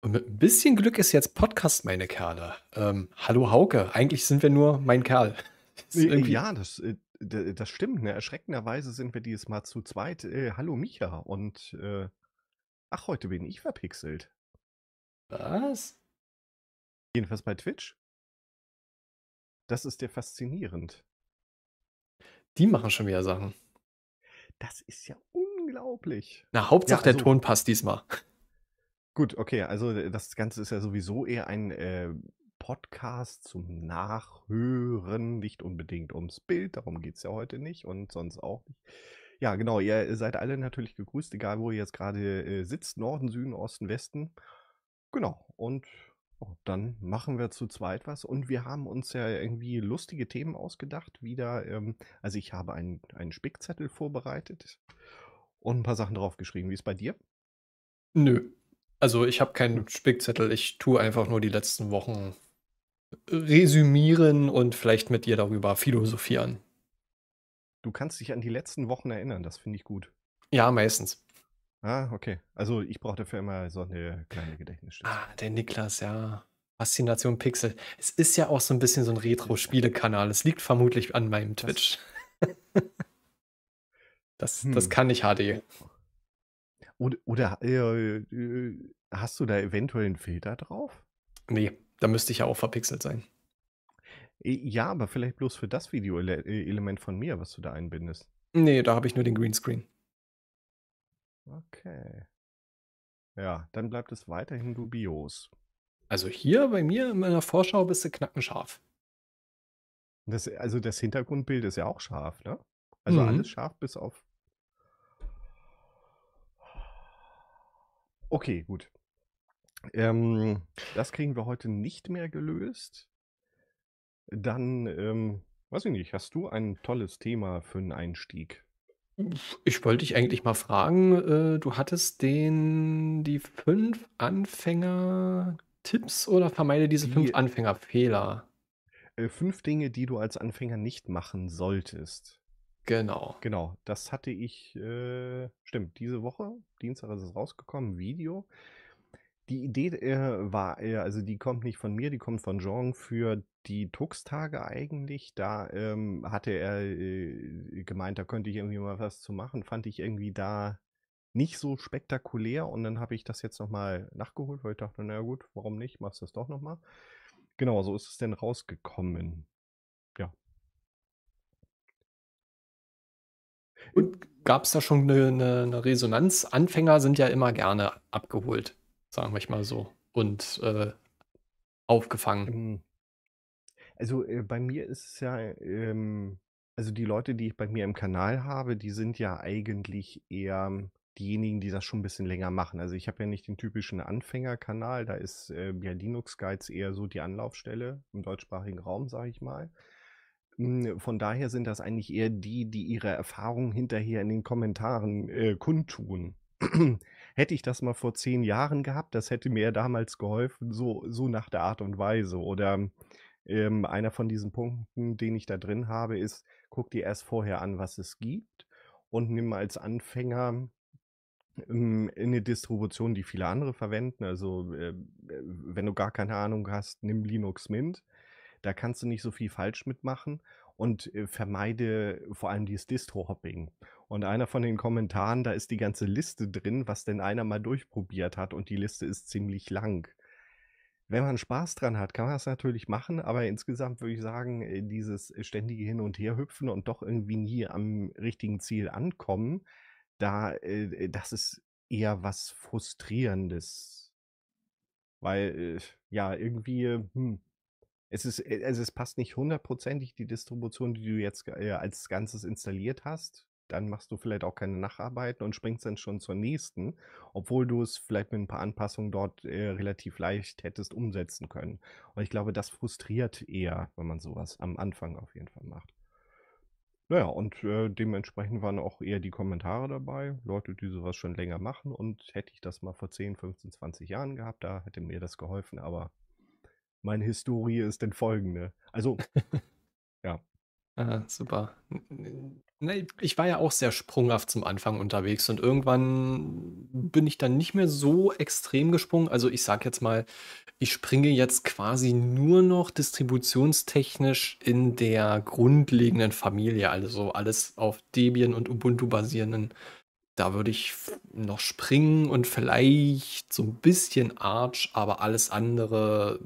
Und mit ein bisschen Glück ist jetzt Podcast, meine Kerle. Ähm, hallo Hauke, eigentlich sind wir nur mein Kerl. Das äh, äh, ja, das, äh, das stimmt. Ne? Erschreckenderweise sind wir dieses Mal zu zweit. Äh, hallo Micha und äh, ach, heute bin ich verpixelt. Was? Jedenfalls bei Twitch. Das ist ja faszinierend. Die machen schon wieder Sachen. Das ist ja unglaublich. Na, Hauptsache ja, also, der Ton passt diesmal. Gut, okay, also äh, das Ganze ist ja sowieso eher ein äh, Podcast zum Nachhören, nicht unbedingt ums Bild, darum geht es ja heute nicht und sonst auch nicht. Ja, genau, ihr seid alle natürlich gegrüßt, egal wo ihr jetzt gerade äh, sitzt, Norden, Süden, Osten, Westen. Genau, und oh, dann machen wir zu zweit was und wir haben uns ja irgendwie lustige Themen ausgedacht, wieder, ähm, also ich habe einen, einen Spickzettel vorbereitet und ein paar Sachen draufgeschrieben. Wie ist bei dir? Nö. Also ich habe keinen Spickzettel, ich tue einfach nur die letzten Wochen resümieren und vielleicht mit dir darüber philosophieren. Du kannst dich an die letzten Wochen erinnern, das finde ich gut. Ja, meistens. Ah, okay. Also ich brauche dafür immer so eine kleine Gedächtnisstütze. Ah, der Niklas, ja. Faszination Pixel. Es ist ja auch so ein bisschen so ein Retro-Spiele-Kanal. Es liegt vermutlich an meinem Twitch. Das, das, hm. das kann ich HD. Oh. Oder, oder äh, äh Hast du da eventuell einen Filter drauf? Nee, da müsste ich ja auch verpixelt sein. Äh, ja, aber vielleicht bloß für das Video-Element äh, von mir, was du da einbindest. Nee, da habe ich nur den Greenscreen. Okay. Ja, dann bleibt es weiterhin dubios. Also hier bei mir in meiner Vorschau bist du knackenscharf. Das, also das Hintergrundbild ist ja auch scharf, ne? Also mhm. alles scharf bis auf. Okay, gut. Ähm, das kriegen wir heute nicht mehr gelöst. Dann, ähm, weiß ich nicht, hast du ein tolles Thema für einen Einstieg? Ich wollte dich eigentlich mal fragen, äh, du hattest den, die fünf Anfänger-Tipps oder vermeide diese die, fünf Anfängerfehler? Äh, fünf Dinge, die du als Anfänger nicht machen solltest. Genau. Genau, das hatte ich, äh, stimmt, diese Woche, Dienstag ist es rausgekommen, Video. Die Idee äh, war, äh, also die kommt nicht von mir, die kommt von Jean für die Tux-Tage eigentlich. Da ähm, hatte er äh, gemeint, da könnte ich irgendwie mal was zu machen. Fand ich irgendwie da nicht so spektakulär und dann habe ich das jetzt nochmal nachgeholt, weil ich dachte, naja gut, warum nicht, machst du das doch nochmal. Genau, so ist es denn rausgekommen. Ja. Und gab es da schon eine, eine ne Resonanz? Anfänger sind ja immer gerne abgeholt sagen wir mal so, und äh, aufgefangen? Ähm, also äh, bei mir ist es ja, ähm, also die Leute, die ich bei mir im Kanal habe, die sind ja eigentlich eher diejenigen, die das schon ein bisschen länger machen. Also ich habe ja nicht den typischen Anfängerkanal, da ist äh, ja Linux Guides eher so die Anlaufstelle im deutschsprachigen Raum, sage ich mal. Hm, von daher sind das eigentlich eher die, die ihre Erfahrungen hinterher in den Kommentaren äh, kundtun hätte ich das mal vor zehn Jahren gehabt, das hätte mir ja damals geholfen, so, so nach der Art und Weise. Oder ähm, einer von diesen Punkten, den ich da drin habe, ist, guck dir erst vorher an, was es gibt und nimm als Anfänger ähm, eine Distribution, die viele andere verwenden. Also äh, wenn du gar keine Ahnung hast, nimm Linux Mint. Da kannst du nicht so viel falsch mitmachen und äh, vermeide vor allem dieses Distro-Hopping. Und einer von den Kommentaren, da ist die ganze Liste drin, was denn einer mal durchprobiert hat. Und die Liste ist ziemlich lang. Wenn man Spaß dran hat, kann man das natürlich machen, aber insgesamt würde ich sagen, äh, dieses ständige Hin- und Herhüpfen und doch irgendwie nie am richtigen Ziel ankommen, da, äh, das ist eher was Frustrierendes. Weil, äh, ja, irgendwie, hm, es ist, also es passt nicht hundertprozentig die Distribution, die du jetzt als Ganzes installiert hast dann machst du vielleicht auch keine Nacharbeiten und springst dann schon zur nächsten, obwohl du es vielleicht mit ein paar Anpassungen dort äh, relativ leicht hättest umsetzen können. Und ich glaube, das frustriert eher, wenn man sowas am Anfang auf jeden Fall macht. Naja, und äh, dementsprechend waren auch eher die Kommentare dabei, Leute, die sowas schon länger machen. Und hätte ich das mal vor 10, 15, 20 Jahren gehabt, da hätte mir das geholfen. Aber meine Historie ist denn folgende. Also, ja, ja, äh, super. Ne, Ich war ja auch sehr sprunghaft zum Anfang unterwegs und irgendwann bin ich dann nicht mehr so extrem gesprungen. Also ich sag jetzt mal, ich springe jetzt quasi nur noch distributionstechnisch in der grundlegenden Familie, also alles auf Debian und Ubuntu basierenden. Da würde ich noch springen und vielleicht so ein bisschen Arch, aber alles andere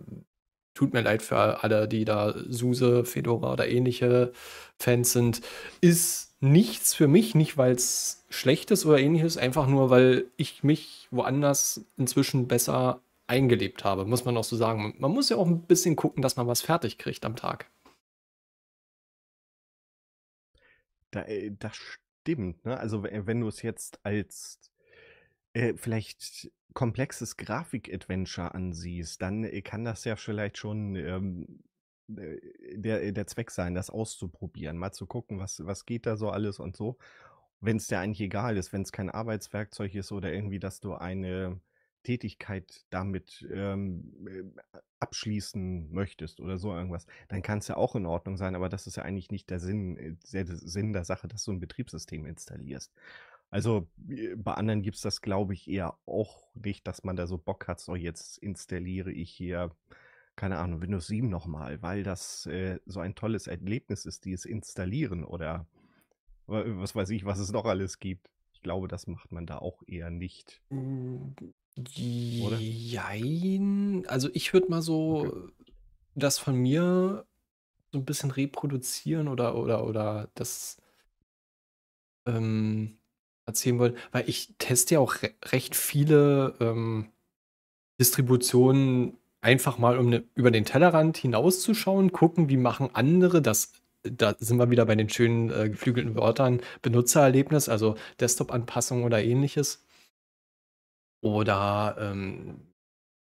tut mir leid für alle, die da SUSE, Fedora oder ähnliche Fans sind, ist nichts für mich, nicht weil es schlecht ist oder ähnliches, einfach nur, weil ich mich woanders inzwischen besser eingelebt habe, muss man auch so sagen. Man muss ja auch ein bisschen gucken, dass man was fertig kriegt am Tag. Da, äh, das stimmt, ne? Also äh, wenn du es jetzt als äh, vielleicht komplexes Grafik-Adventure ansiehst, dann äh, kann das ja vielleicht schon ähm, äh, der, der Zweck sein, das auszuprobieren, mal zu gucken, was, was geht da so alles und so. Wenn es dir eigentlich egal ist, wenn es kein Arbeitswerkzeug ist oder irgendwie, dass du eine Tätigkeit damit ähm, abschließen möchtest oder so irgendwas, dann kann es ja auch in Ordnung sein, aber das ist ja eigentlich nicht der Sinn, der Sinn der Sache, dass du ein Betriebssystem installierst. Also äh, bei anderen gibt es das, glaube ich, eher auch nicht, dass man da so Bock hat, so jetzt installiere ich hier, keine Ahnung, Windows 7 nochmal, weil das äh, so ein tolles Erlebnis ist, dieses Installieren oder was weiß ich, was es noch alles gibt. Ich glaube, das macht man da auch eher nicht. Hm, oder? Jein. Also ich würde mal so okay. das von mir so ein bisschen reproduzieren oder oder oder das ähm, erzählen wollte, weil ich teste ja auch re recht viele ähm, Distributionen einfach mal, um ne, über den Tellerrand hinauszuschauen, gucken, wie machen andere das. Da sind wir wieder bei den schönen äh, geflügelten Wörtern Benutzererlebnis, also Desktop-Anpassung oder ähnliches. Oder ähm,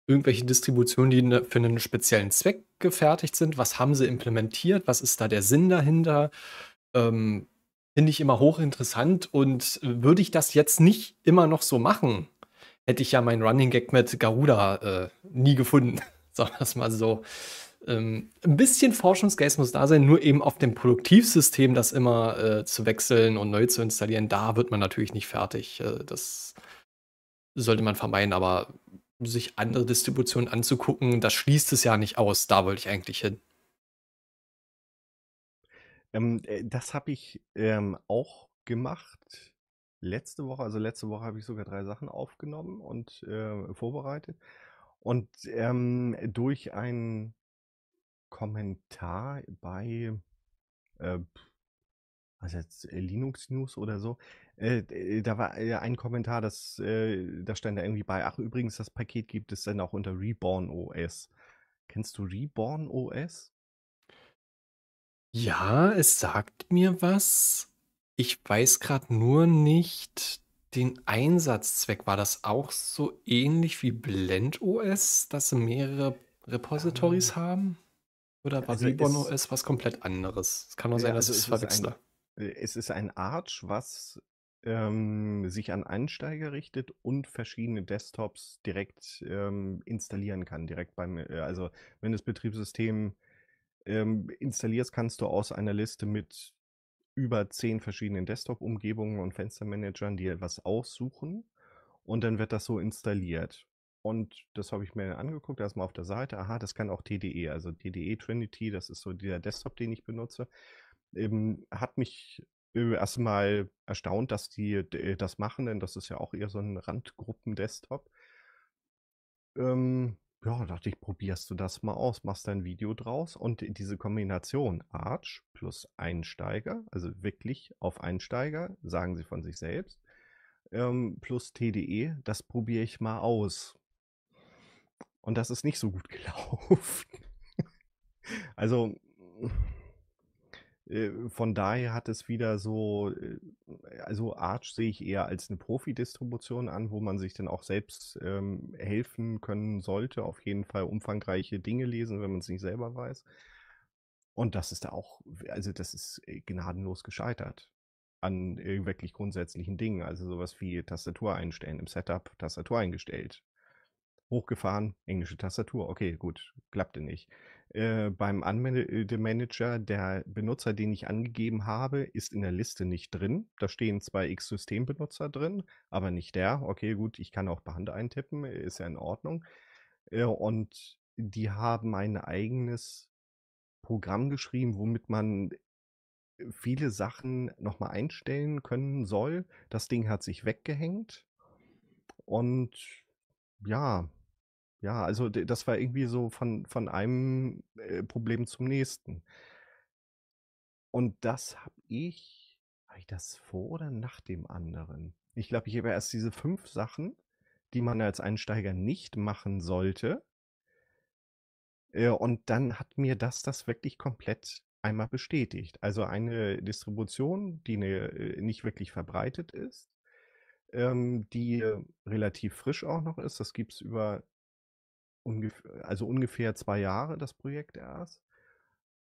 irgendwelche Distributionen, die ne, für einen speziellen Zweck gefertigt sind. Was haben sie implementiert? Was ist da der Sinn dahinter? Ähm, finde ich immer hochinteressant und äh, würde ich das jetzt nicht immer noch so machen, hätte ich ja mein Running Gag mit Garuda äh, nie gefunden, sagen wir es mal so. Ähm, ein bisschen Forschungsgeist muss da sein, nur eben auf dem Produktivsystem das immer äh, zu wechseln und neu zu installieren, da wird man natürlich nicht fertig. Äh, das sollte man vermeiden, aber sich andere Distributionen anzugucken, das schließt es ja nicht aus. Da wollte ich eigentlich hin. Ähm, äh, das habe ich ähm, auch gemacht letzte Woche. Also letzte Woche habe ich sogar drei Sachen aufgenommen und äh, vorbereitet. Und ähm, durch einen Kommentar bei äh, also jetzt äh, Linux News oder so. Äh, äh da war ein Kommentar, das, äh, da stand da irgendwie bei, ach übrigens, das Paket gibt es dann auch unter Reborn OS. Kennst du Reborn OS? Ja, es sagt mir was. Ich weiß gerade nur nicht den Einsatzzweck. War das auch so ähnlich wie Blend OS, dass sie mehrere Repositories ähm, haben? Oder war also OS was komplett anderes? Es kann nur sein, dass also es verwechsle. Äh, es ist ein Arch, was ähm, sich an Einsteiger richtet und verschiedene Desktops direkt ähm, installieren kann, direkt beim, äh, also wenn das Betriebssystem ähm, installierst, kannst du aus einer Liste mit über zehn verschiedenen Desktop-Umgebungen und Fenstermanagern dir was aussuchen und dann wird das so installiert. Und das habe ich mir angeguckt, erstmal auf der Seite. Aha, das kann auch TDE, also TDE Trinity, das ist so der Desktop, den ich benutze. Ähm, hat mich äh, erstmal erstaunt, dass die äh, das machen, denn das ist ja auch eher so ein Randgruppen-Desktop. Ähm, ja, dachte ich, probierst du das mal aus, machst dein Video draus und diese Kombination Arch plus Einsteiger, also wirklich auf Einsteiger, sagen sie von sich selbst, ähm, plus TDE, das probiere ich mal aus. Und das ist nicht so gut gelaufen. also äh, von daher hat es wieder so, äh, also Arch sehe ich eher als eine Profi-Distribution an, wo man sich dann auch selbst ähm, helfen können sollte. Auf jeden Fall umfangreiche Dinge lesen, wenn man es nicht selber weiß. Und das ist da auch, also das ist äh, gnadenlos gescheitert an wirklich grundsätzlichen Dingen. Also sowas wie Tastatur einstellen im Setup, Tastatur eingestellt. Hochgefahren, englische Tastatur. Okay, gut, klappte nicht. Äh, beim Anmeldemanager, der Benutzer, den ich angegeben habe, ist in der Liste nicht drin. Da stehen zwei X-Systembenutzer drin, aber nicht der. Okay, gut, ich kann auch per Hand eintippen, ist ja in Ordnung. Äh, und die haben ein eigenes Programm geschrieben, womit man äh, viele Sachen nochmal einstellen können soll. Das Ding hat sich weggehängt. Und ja, ja, also das war irgendwie so von, von einem äh, Problem zum nächsten. Und das habe ich, habe ich das vor oder nach dem anderen? Ich glaube, ich habe erst diese fünf Sachen, die man als Einsteiger nicht machen sollte. Äh, und dann hat mir das das wirklich komplett einmal bestätigt. Also eine Distribution, die eine, äh, nicht wirklich verbreitet ist, ähm, die relativ frisch auch noch ist. Das gibt es über ungefähr, also ungefähr zwei Jahre das Projekt erst.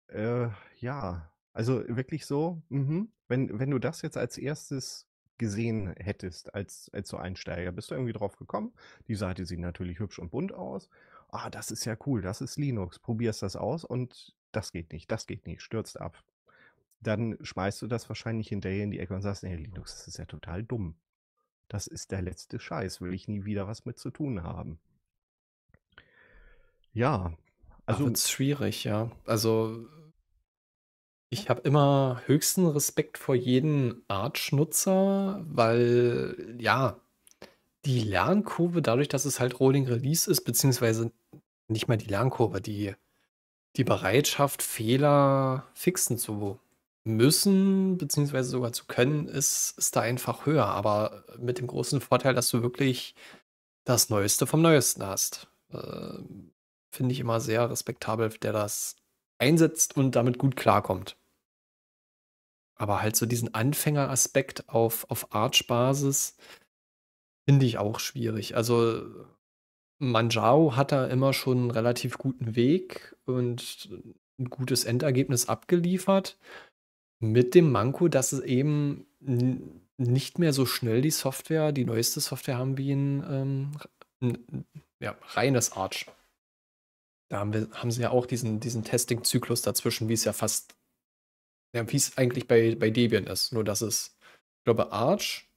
Äh, ja, also wirklich so, mhm. wenn, wenn du das jetzt als erstes gesehen hättest als, als so Einsteiger, bist du irgendwie drauf gekommen. Die Seite sieht natürlich hübsch und bunt aus. Ah, das ist ja cool, das ist Linux. Probierst das aus und das geht nicht, das geht nicht, stürzt ab. Dann schmeißt du das wahrscheinlich hinterher in die Ecke und sagst, nee, Linux, das ist ja total dumm. Das ist der letzte Scheiß, will ich nie wieder was mit zu tun haben. Ja, also wird schwierig, ja. Also ich habe immer höchsten Respekt vor jedem Arch-Nutzer, weil ja, die Lernkurve, dadurch, dass es halt Rolling Release ist, beziehungsweise nicht mal die Lernkurve, die, die Bereitschaft, Fehler fixen zu müssen, beziehungsweise sogar zu können, ist, ist da einfach höher. Aber mit dem großen Vorteil, dass du wirklich das Neueste vom Neuesten hast. Ähm, finde ich immer sehr respektabel, der das einsetzt und damit gut klarkommt. Aber halt so diesen Anfängeraspekt auf, auf Arch-Basis finde ich auch schwierig. Also Manjaro hat da immer schon einen relativ guten Weg und ein gutes Endergebnis abgeliefert. Mit dem Manko, dass es eben nicht mehr so schnell die Software, die neueste Software haben wie ein, ähm, ein ja, reines Arch da haben, wir, haben sie ja auch diesen, diesen Testing-Zyklus dazwischen, wie es ja fast, ja, wie es eigentlich bei, bei Debian ist. Nur dass es, ich glaube, Arch,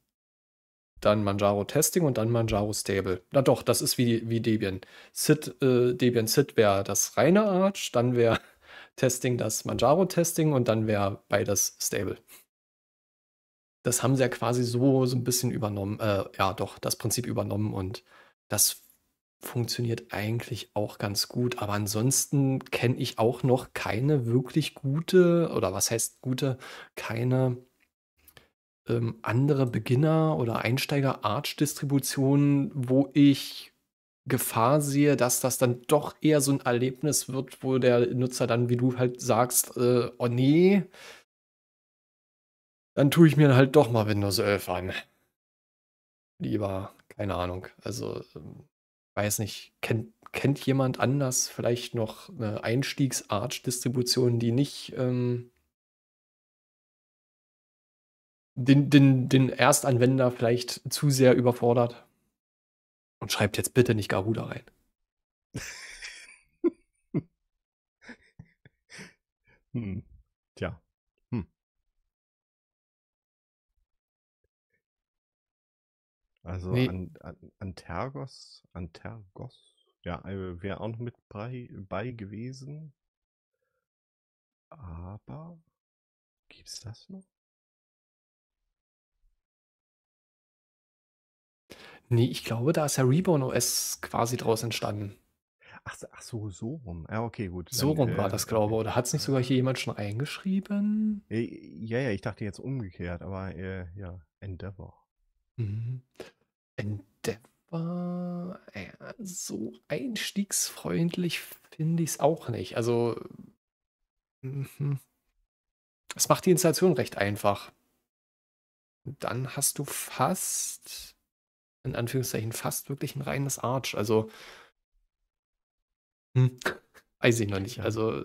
dann Manjaro Testing und dann Manjaro Stable. Na doch, das ist wie, wie Debian. Sid, äh, Debian Sit wäre das reine Arch, dann wäre Testing das Manjaro Testing und dann wäre beides Stable. Das haben sie ja quasi so, so ein bisschen übernommen, äh, ja doch, das Prinzip übernommen und das funktioniert eigentlich auch ganz gut. Aber ansonsten kenne ich auch noch keine wirklich gute, oder was heißt gute, keine ähm, andere Beginner- oder Einsteiger-Arch-Distribution, wo ich Gefahr sehe, dass das dann doch eher so ein Erlebnis wird, wo der Nutzer dann, wie du halt sagst, äh, oh nee, dann tue ich mir halt doch mal Windows 11 an. Lieber, keine Ahnung. Also, ähm, weiß nicht, kennt, kennt jemand anders vielleicht noch eine Einstiegs-Arch-Distribution, die nicht ähm, den, den, den Erstanwender vielleicht zu sehr überfordert? Und schreibt jetzt bitte nicht Garuda rein. hm. Tja. Also nee. an, an, Antergos, Antergos, ja, äh, wäre auch noch mit bei, bei gewesen. Aber gibt's das noch? Nee, ich glaube, da ist ja Reborn OS quasi draus entstanden. Ach, ach so, so rum. Ja, okay, gut. Dann, so rum äh, war das, glaube ich. Oder hat es nicht sogar hier jemand schon eingeschrieben? Äh, ja, ja, ich dachte jetzt umgekehrt, aber äh, ja, Endeavor. Mhm. Endeavor, ja, so einstiegsfreundlich finde ich es auch nicht. Also, mhm. es macht die Installation recht einfach. Dann hast du fast, in Anführungszeichen, fast wirklich ein reines Arch. Also, hm, weiß ich noch nicht. Also,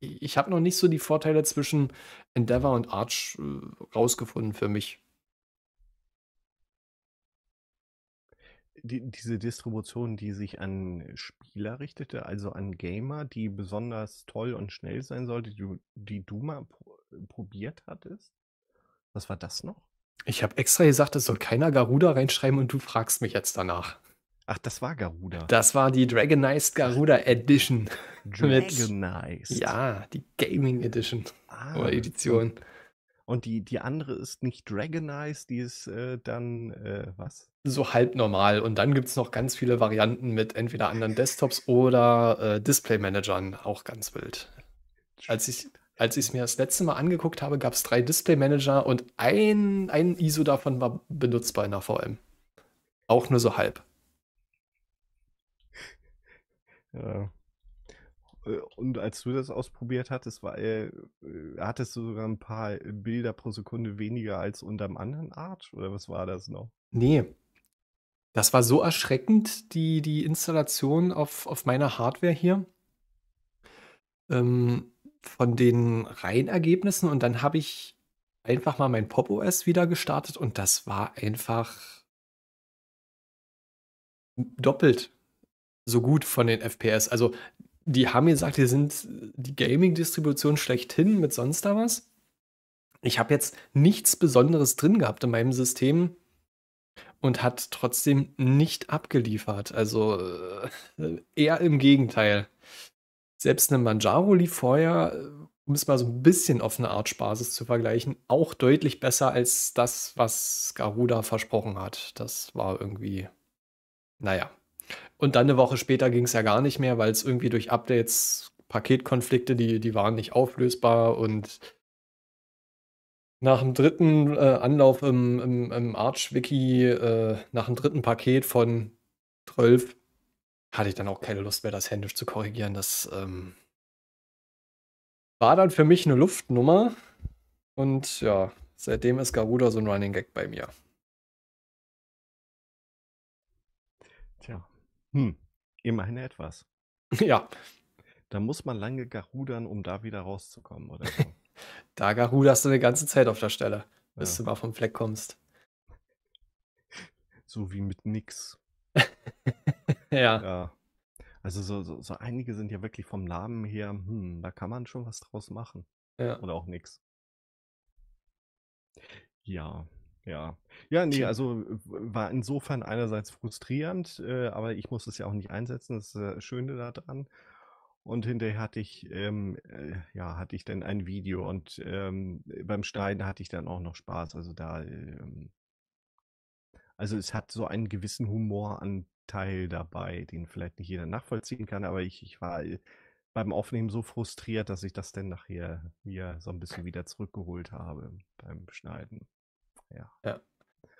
ich habe noch nicht so die Vorteile zwischen Endeavor und Arch äh, rausgefunden für mich. die, diese Distribution, die sich an Spieler richtete, also an Gamer, die besonders toll und schnell sein sollte, die, die du mal pro, probiert hattest? Was war das noch? Ich habe extra gesagt, es soll keiner Garuda reinschreiben und du fragst mich jetzt danach. Ach, das war Garuda. Das war die Dragonized Garuda Edition. Dragonized. ja, die Gaming Edition. Ah, oder Edition. Und die, die andere ist nicht Dragonized, die ist äh, dann, äh, was? so halb normal. Und dann gibt es noch ganz viele Varianten mit entweder anderen Desktops oder äh, Display-Managern, auch ganz wild. Als ich als es mir das letzte Mal angeguckt habe, gab es drei Display-Manager und ein, ein ISO davon war benutzbar in der VM. Auch nur so halb. Ja. Und als du das ausprobiert hattest, war, äh, hattest du sogar ein paar Bilder pro Sekunde weniger als unterm anderen Arch? Oder was war das noch? Nee, das war so erschreckend, die, die Installation auf, auf meiner Hardware hier. Ähm, von den Reihenergebnissen. Und dann habe ich einfach mal mein Pop-OS wieder gestartet und das war einfach doppelt so gut von den FPS. Also die haben mir gesagt, die sind die Gaming-Distribution schlechthin mit sonst da was. Ich habe jetzt nichts Besonderes drin gehabt in meinem System, und hat trotzdem nicht abgeliefert. Also äh, eher im Gegenteil. Selbst eine Manjaro lief vorher, um es mal so ein bisschen auf eine Art Spaßes zu vergleichen, auch deutlich besser als das, was Garuda versprochen hat. Das war irgendwie, naja. Und dann eine Woche später ging es ja gar nicht mehr, weil es irgendwie durch Updates, Paketkonflikte, die, die waren nicht auflösbar und nach dem dritten äh, Anlauf im, im, im Arch-Wiki, äh, nach dem dritten Paket von 12, hatte ich dann auch keine Lust mehr, das händisch zu korrigieren. Das ähm, war dann für mich eine Luftnummer. Und ja, seitdem ist Garuda so ein Running Gag bei mir. Tja, hm, immerhin etwas. ja. Da muss man lange Garudern, um da wieder rauszukommen, oder so. Da garuderst du eine ganze Zeit auf der Stelle, bis ja. du mal vom Fleck kommst. So wie mit nix. ja. ja. Also so, so, so, einige sind ja wirklich vom Namen her, hm, da kann man schon was draus machen. Ja. Oder auch nix. Ja, ja. Ja, nee, also war insofern einerseits frustrierend, äh, aber ich muss es ja auch nicht einsetzen, das ist das Schöne daran und hinterher hatte ich, ähm, äh, ja, hatte ich dann ein Video und ähm, beim Schneiden hatte ich dann auch noch Spaß. Also da, ähm, also es hat so einen gewissen Humoranteil dabei, den vielleicht nicht jeder nachvollziehen kann, aber ich, ich war äh, beim Aufnehmen so frustriert, dass ich das dann nachher mir so ein bisschen wieder zurückgeholt habe beim Schneiden. Ja. ja.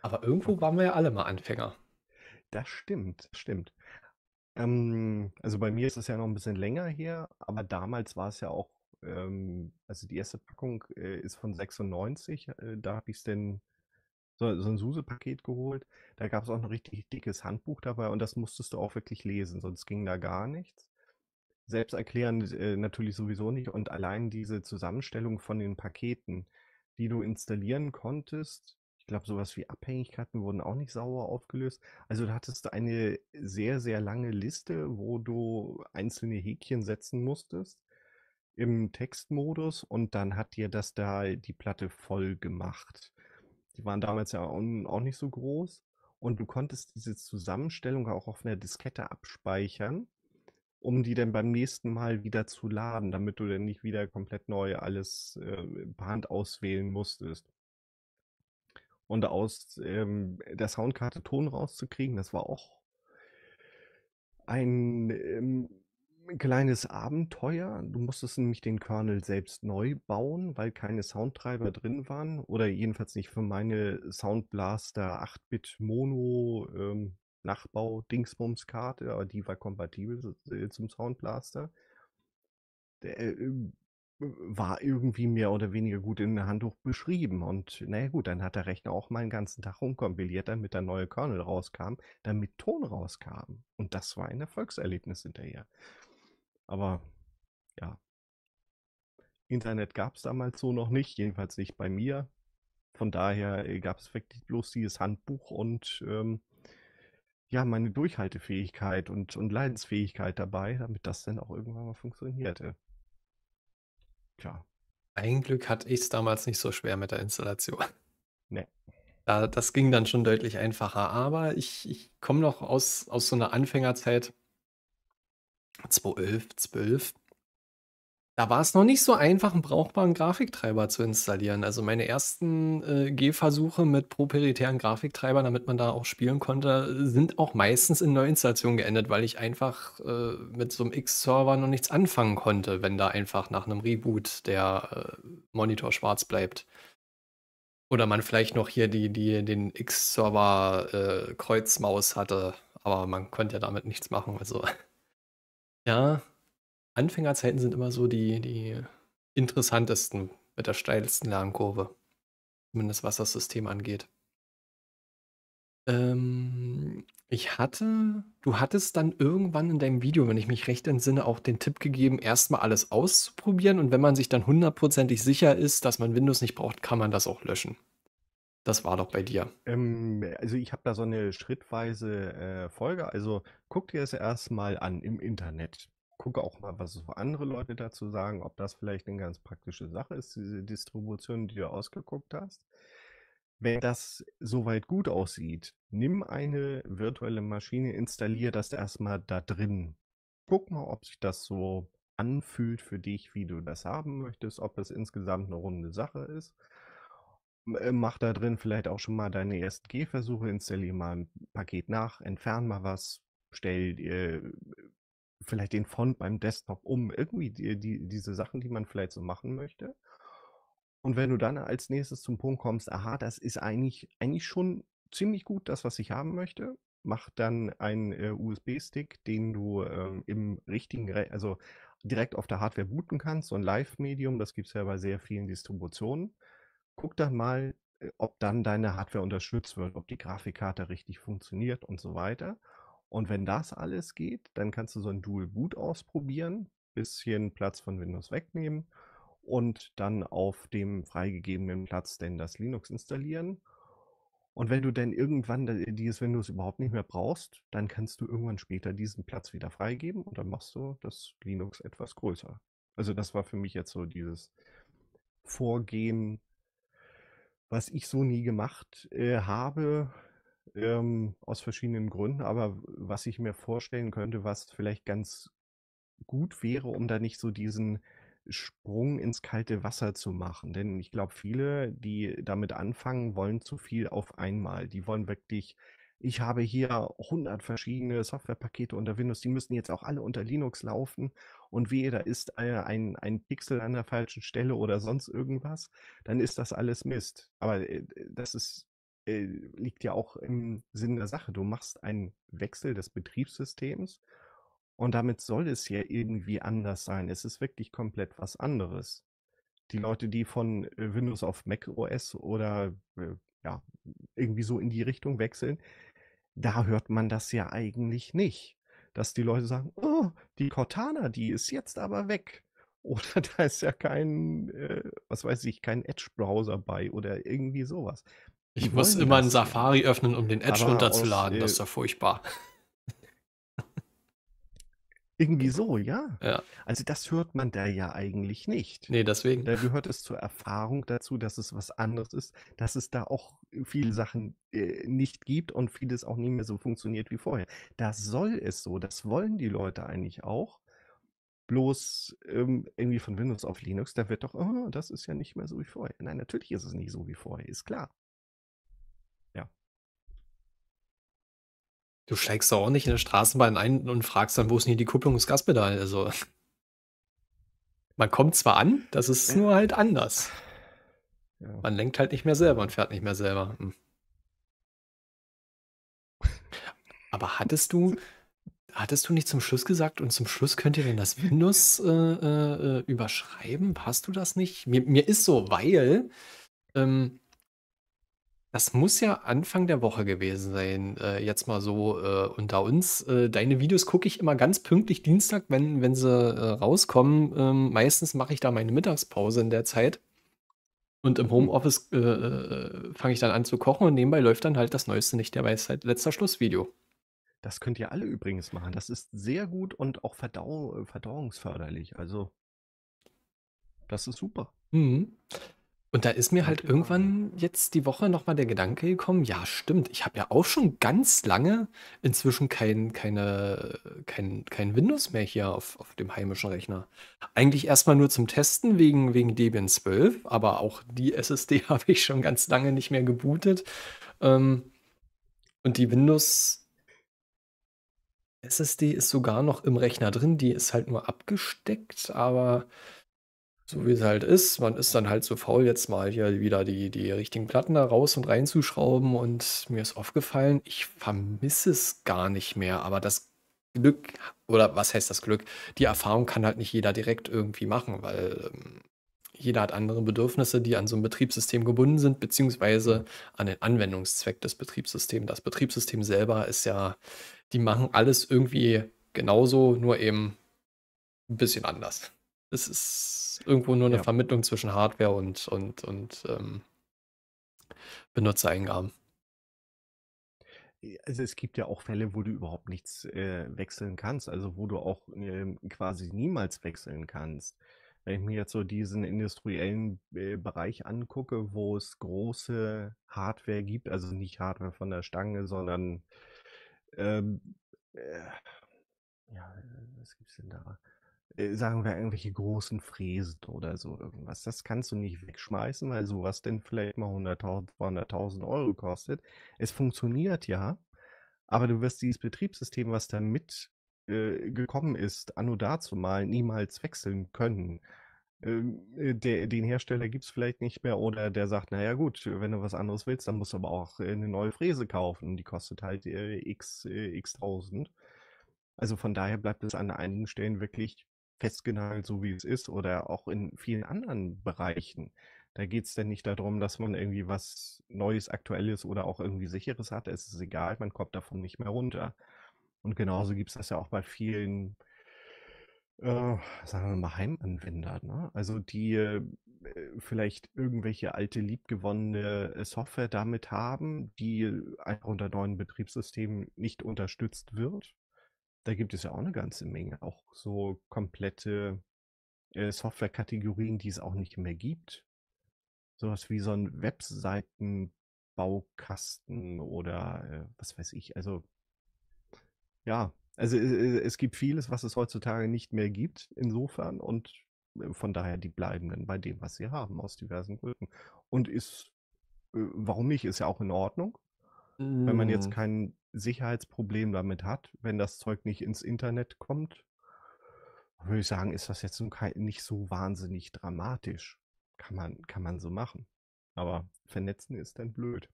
Aber irgendwo waren wir ja alle mal Anfänger. Das stimmt, stimmt. Ähm, also bei mir ist es ja noch ein bisschen länger her, aber damals war es ja auch ähm, also die erste Packung, äh, ist von 96, äh, da habe ich es denn so so 'n SuSe-Paket geholt. Da gab es auch ein richtig dickes Handbuch dabei und das musstest du auch wirklich lesen, sonst ging da gar nichts. Selbsterklärend, äh, natürlich sowieso nicht und allein diese Zusammenstellung von den Paketen, die du installieren konntest, glaube, sowas wie Abhängigkeiten wurden auch nicht sauber aufgelöst. Also du hattest eine sehr, sehr lange Liste, wo du einzelne Häkchen setzen musstest im Textmodus und dann hat dir das da die Platte voll gemacht. Die waren damals ja auch nicht so groß und du konntest diese Zusammenstellung auch auf einer Diskette abspeichern, um die dann beim nächsten Mal wieder zu laden, damit du dann nicht wieder komplett neu alles äh, per Hand auswählen musstest und aus ähm, der Soundkarte Ton rauszukriegen, das war auch ein ähm, kleines Abenteuer. Du musstest nämlich den Kernel selbst neu bauen, weil keine Soundtreiber drin waren oder jedenfalls nicht für meine Soundblaster 8-Bit Mono ähm, Nachbau Dingsbums Karte, aber die war kompatibel äh, zum Soundblaster. Der, äh, äh war irgendwie mehr oder weniger gut in einem Handbuch beschrieben. Und naja gut, dann hat der Rechner auch mal den ganzen Tag rumkompiliert, damit der neue Kernel rauskam, damit Ton rauskam. Und das war ein Erfolgserlebnis hinterher. Aber ja, Internet gab es damals so noch nicht, jedenfalls nicht bei mir. Von daher äh, gab es wirklich bloß dieses Handbuch und ähm, ja, meine Durchhaltefähigkeit und, und Leidensfähigkeit dabei, damit das dann auch irgendwann mal funktionierte klar. Ein Glück hatte ich es damals nicht so schwer mit der Installation. Nee. Das ging dann schon deutlich einfacher. Aber ich, ich komme noch aus, aus so einer Anfängerzeit, 2011, 12, da war es noch nicht so einfach, einen brauchbaren Grafiktreiber zu installieren. Also meine ersten äh, Gehversuche mit proprietären Grafiktreibern, damit man da auch spielen konnte, sind auch meistens in Neuinstallationen geendet, weil ich einfach äh, mit so einem X-Server noch nichts anfangen konnte, wenn da einfach nach einem Reboot der äh, Monitor schwarz bleibt. Oder man vielleicht noch hier die, die, den X-Server äh, Kreuzmaus hatte, aber man konnte ja damit nichts machen. Also ja, Anfängerzeiten sind immer so die, die interessantesten mit der steilsten Lernkurve, zumindest was das System angeht. Ähm, ich hatte, du hattest dann irgendwann in deinem Video, wenn ich mich recht entsinne, auch den Tipp gegeben, erstmal alles auszuprobieren und wenn man sich dann hundertprozentig sicher ist, dass man Windows nicht braucht, kann man das auch löschen. Das war doch bei dir. Ähm, also ich habe da so eine schrittweise äh, Folge. Also guck dir es erstmal an im Internet gucke auch mal, was so andere Leute dazu sagen, ob das vielleicht eine ganz praktische Sache ist, diese Distribution, die du ausgeguckt hast. Wenn das soweit gut aussieht, nimm eine virtuelle Maschine, installier das erstmal da drin. Guck mal, ob sich das so anfühlt für dich, wie du das haben möchtest, ob es insgesamt eine runde Sache ist. Äh, mach da drin vielleicht auch schon mal deine ersten Gehversuche, installier mal ein Paket nach, entfern mal was, stell äh, vielleicht den Font beim Desktop um, irgendwie die, die, diese Sachen, die man vielleicht so machen möchte. Und wenn du dann als nächstes zum Punkt kommst, aha, das ist eigentlich, eigentlich schon ziemlich gut, das, was ich haben möchte, mach dann einen äh, USB-Stick, den du ähm, im richtigen, Re also direkt auf der Hardware booten kannst, so ein Live-Medium, das gibt es ja bei sehr vielen Distributionen. Guck dann mal, äh, ob dann deine Hardware unterstützt wird, ob die Grafikkarte richtig funktioniert und so weiter. Und wenn das alles geht, dann kannst du so ein Dual Boot ausprobieren, bisschen Platz von Windows wegnehmen und dann auf dem freigegebenen Platz denn das Linux installieren. Und wenn du dann irgendwann dieses Windows überhaupt nicht mehr brauchst, dann kannst du irgendwann später diesen Platz wieder freigeben und dann machst du das Linux etwas größer. Also das war für mich jetzt so dieses Vorgehen, was ich so nie gemacht äh, habe, ähm, aus verschiedenen Gründen. Aber was ich mir vorstellen könnte, was vielleicht ganz gut wäre, um da nicht so diesen Sprung ins kalte Wasser zu machen. Denn ich glaube, viele, die damit anfangen, wollen zu viel auf einmal. Die wollen wirklich, ich habe hier 100 verschiedene Softwarepakete unter Windows, die müssen jetzt auch alle unter Linux laufen. Und wehe, da ist äh, ein, ein Pixel an der falschen Stelle oder sonst irgendwas, dann ist das alles Mist. Aber äh, das ist äh, liegt ja auch im Sinn der Sache. Du machst einen Wechsel des Betriebssystems und damit soll es ja irgendwie anders sein. Es ist wirklich komplett was anderes. Die Leute, die von äh, Windows auf Mac OS oder äh, ja, irgendwie so in die Richtung wechseln, da hört man das ja eigentlich nicht. Dass die Leute sagen, oh, die Cortana, die ist jetzt aber weg. Oder da ist ja kein, äh, was weiß ich, kein Edge-Browser bei oder irgendwie sowas. Die ich muss immer einen Safari öffnen, um den Edge runterzuladen. Aus, das ist ja äh, furchtbar. Irgendwie so, ja. ja. Also das hört man da ja eigentlich nicht. Nee, deswegen. Da gehört es zur Erfahrung dazu, dass es was anderes ist, dass es da auch viele Sachen äh, nicht gibt und vieles auch nicht mehr so funktioniert wie vorher. Das soll es so, das wollen die Leute eigentlich auch. Bloß ähm, irgendwie von Windows auf Linux, da wird doch, oh, das ist ja nicht mehr so wie vorher. Nein, natürlich ist es nicht so wie vorher, ist klar. Du steigst doch auch nicht in der Straßenbahn ein und fragst dann, wo ist denn hier die Kupplung des Gaspedal? Also, man kommt zwar an, das ist nur halt anders. Man lenkt halt nicht mehr selber und fährt nicht mehr selber. Hm. Aber hattest du, hattest du nicht zum Schluss gesagt und zum Schluss könnt ihr denn das Windows äh, äh, äh überschreiben? Hast du das nicht? Mir, mir ist so, weil ähm, das muss ja Anfang der Woche gewesen sein. Äh, jetzt mal so äh, unter uns. Äh, deine Videos gucke ich immer ganz pünktlich Dienstag, wenn, wenn sie äh, rauskommen. Ähm, meistens mache ich da meine Mittagspause in der Zeit. Und im mhm. Homeoffice äh, äh, fange ich dann an zu kochen und nebenbei läuft dann halt das neueste nicht der Weisheit. Halt, letzter Schlussvideo. Das könnt ihr alle übrigens machen. Das ist sehr gut und auch verdau verdauungsförderlich. Also, das ist super. Mhm. Und da ist mir halt irgendwann jetzt die Woche nochmal der Gedanke gekommen, ja stimmt, ich habe ja auch schon ganz lange inzwischen kein, keine, kein, kein Windows mehr hier auf, auf dem heimischen Rechner. Eigentlich erstmal nur zum Testen wegen, wegen Debian 12, aber auch die SSD habe ich schon ganz lange nicht mehr gebootet. Ähm, und die Windows SSD ist sogar noch im Rechner drin, die ist halt nur abgesteckt, aber so wie es halt ist. Man ist dann halt so faul, jetzt mal hier wieder die, die richtigen Platten da raus und reinzuschrauben. Und mir ist aufgefallen, ich vermisse es gar nicht mehr. Aber das Glück, oder was heißt das Glück? Die Erfahrung kann halt nicht jeder direkt irgendwie machen, weil ähm, jeder hat andere Bedürfnisse, die an so ein Betriebssystem gebunden sind, beziehungsweise an den Anwendungszweck des Betriebssystems. Das Betriebssystem selber ist ja, die machen alles irgendwie genauso, nur eben ein bisschen anders es ist irgendwo nur eine ja. Vermittlung zwischen Hardware und, und, und ähm, Benutzereingaben. Also es gibt ja auch Fälle, wo du überhaupt nichts äh, wechseln kannst, also wo du auch äh, quasi niemals wechseln kannst. Wenn ich mir jetzt so diesen industriellen äh, Bereich angucke, wo es große Hardware gibt, also nicht Hardware von der Stange, sondern ähm, äh, ja, was gibt's denn da? Äh, sagen wir, irgendwelche großen Fräsen oder so irgendwas. Das kannst du nicht wegschmeißen, weil sowas denn vielleicht mal 100.000, 200.000 Euro kostet. Es funktioniert ja, aber du wirst dieses Betriebssystem, was da mit äh, gekommen ist, anno dazu mal niemals wechseln können. Ähm, äh, der, den Hersteller gibt es vielleicht nicht mehr oder der sagt, naja gut, wenn du was anderes willst, dann musst du aber auch äh, eine neue Fräse kaufen. Die kostet halt äh, x, äh, x tausend. Also von daher bleibt es an einigen Stellen wirklich festgenagelt, so wie es ist, oder auch in vielen anderen Bereichen. Da geht es denn nicht darum, dass man irgendwie was Neues, Aktuelles oder auch irgendwie Sicheres hat. Es ist egal, man kommt davon nicht mehr runter. Und genauso gibt es das ja auch bei vielen, äh, sagen wir mal, Heimanwendern. Ne? Also die äh, vielleicht irgendwelche alte, liebgewonnene äh, Software damit haben, die einfach unter neuen Betriebssystemen nicht unterstützt wird da gibt es ja auch eine ganze Menge, auch so komplette äh, Softwarekategorien, die es auch nicht mehr gibt. Sowas wie so ein Webseitenbaukasten oder äh, was weiß ich. Also ja, also äh, es gibt vieles, was es heutzutage nicht mehr gibt, insofern und äh, von daher die bleiben dann bei dem, was sie haben, aus diversen Gründen. Und ist, äh, warum nicht, ist ja auch in Ordnung. Wenn man jetzt mm. keinen Sicherheitsproblem damit hat, wenn das Zeug nicht ins Internet kommt, würde ich sagen, ist das jetzt nicht so wahnsinnig dramatisch. Kann man, kann man so machen. Aber vernetzen ist dann blöd.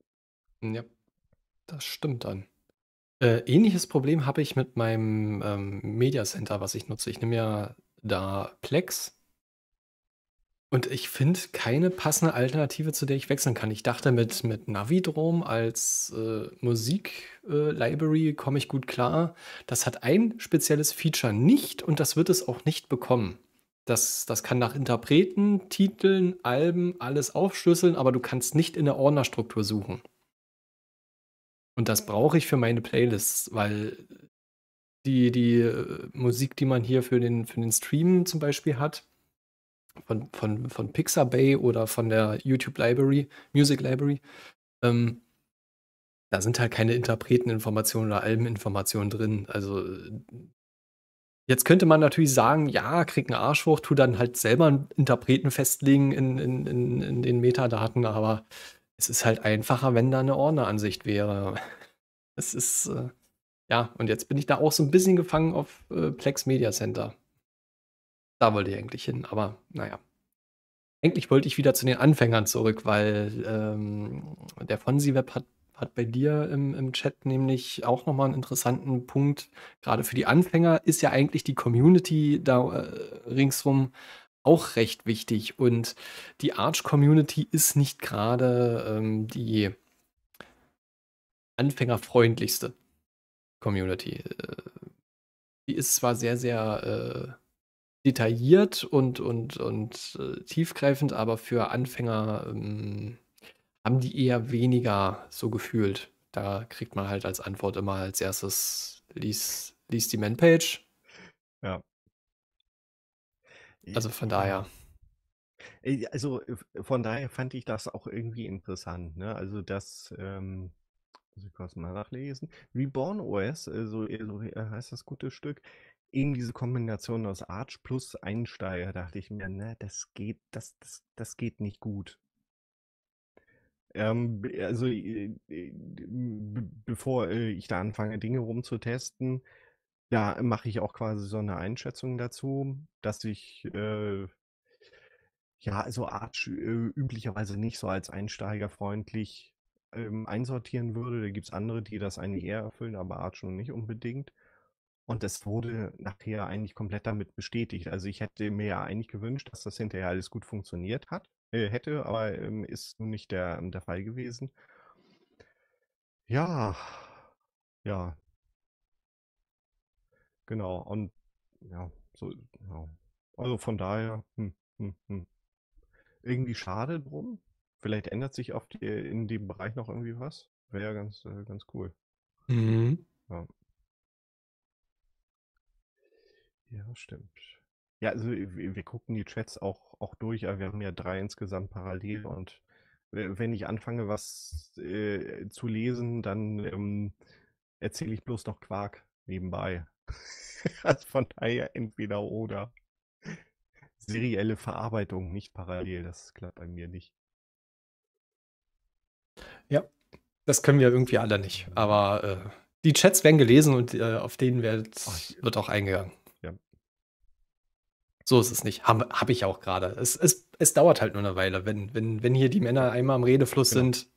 Ja, das stimmt dann. Äh, ähnliches Problem habe ich mit meinem ähm, Media Center, was ich nutze. Ich nehme ja da Plex und ich finde keine passende Alternative, zu der ich wechseln kann. Ich dachte, mit, mit Navidrom als äh, Musik-Library äh, komme ich gut klar. Das hat ein spezielles Feature nicht und das wird es auch nicht bekommen. Das, das kann nach Interpreten, Titeln, Alben alles aufschlüsseln, aber du kannst nicht in der Ordnerstruktur suchen. Und das brauche ich für meine Playlists, weil die, die äh, Musik, die man hier für den, für den Stream zum Beispiel hat, von, von, von Pixabay oder von der YouTube Library, Music Library, ähm, da sind halt keine Interpreteninformationen oder Albeninformationen drin. Also äh, jetzt könnte man natürlich sagen, ja, krieg einen Arsch hoch, tu dann halt selber einen Interpreten festlegen in, in, in, in den Metadaten, aber es ist halt einfacher, wenn da eine Ordneransicht wäre. Es ist, äh, ja, und jetzt bin ich da auch so ein bisschen gefangen auf äh, Plex Media Center. Da wollte ich eigentlich hin, aber naja. Eigentlich wollte ich wieder zu den Anfängern zurück, weil ähm, der Fonsi-Web hat, hat bei dir im, im Chat nämlich auch nochmal einen interessanten Punkt. Gerade für die Anfänger ist ja eigentlich die Community da äh, ringsrum auch recht wichtig. Und die Arch-Community ist nicht gerade ähm, die anfängerfreundlichste Community. Äh, die ist zwar sehr, sehr äh, detailliert und, und, und äh, tiefgreifend, aber für Anfänger ähm, haben die eher weniger so gefühlt. Da kriegt man halt als Antwort immer als erstes, lies, lies die Man-Page. Ja. Also von daher. Äh, also von daher fand ich das auch irgendwie interessant. Ne? Also das, ähm, muss ich kurz mal nachlesen. Reborn OS, äh, so, äh, so heißt das gute Stück, irgendwie diese Kombination aus Arch plus Einsteiger, dachte ich mir, ne, das geht, das, das, das geht nicht gut. Ähm, also, äh, äh bevor äh, ich da anfange, Dinge rumzutesten, da mache ich auch quasi so eine Einschätzung dazu, dass ich, äh, ja, also Arch äh, üblicherweise nicht so als einsteigerfreundlich ähm, einsortieren würde. Da gibt es andere, die das eigentlich eher erfüllen, aber Arch noch nicht unbedingt. Und das wurde nachher eigentlich komplett damit bestätigt. Also ich hätte mir ja eigentlich gewünscht, dass das hinterher alles gut funktioniert hat, äh, hätte, aber ähm, ist nun nicht der, der Fall gewesen. Ja, ja. Genau, und ja, so, ja. Also von daher, hm, hm, hm. Irgendwie schade drum. Vielleicht ändert sich auf die, in dem Bereich noch irgendwie was. Wäre ja ganz, äh, ganz cool. Mhm. Ja. Ja, stimmt. Ja, also äh, wir, gucken die Chats auch, auch durch, aber wir haben ja drei insgesamt parallel und wenn ich anfange, was äh, zu lesen, dann ähm, erzähle ich bloß noch Quark nebenbei. also von daher entweder oder. Serielle Verarbeitung, nicht parallel, das klappt bei mir nicht. Ja, das können wir irgendwie alle nicht, aber äh, die Chats werden gelesen und äh, auf denen wird, wird auch eingegangen. So ist es nicht. Habe hab ich auch gerade. Es, es, es dauert halt nur eine Weile. Wenn, wenn, wenn hier die Männer einmal am Redefluss genau. sind,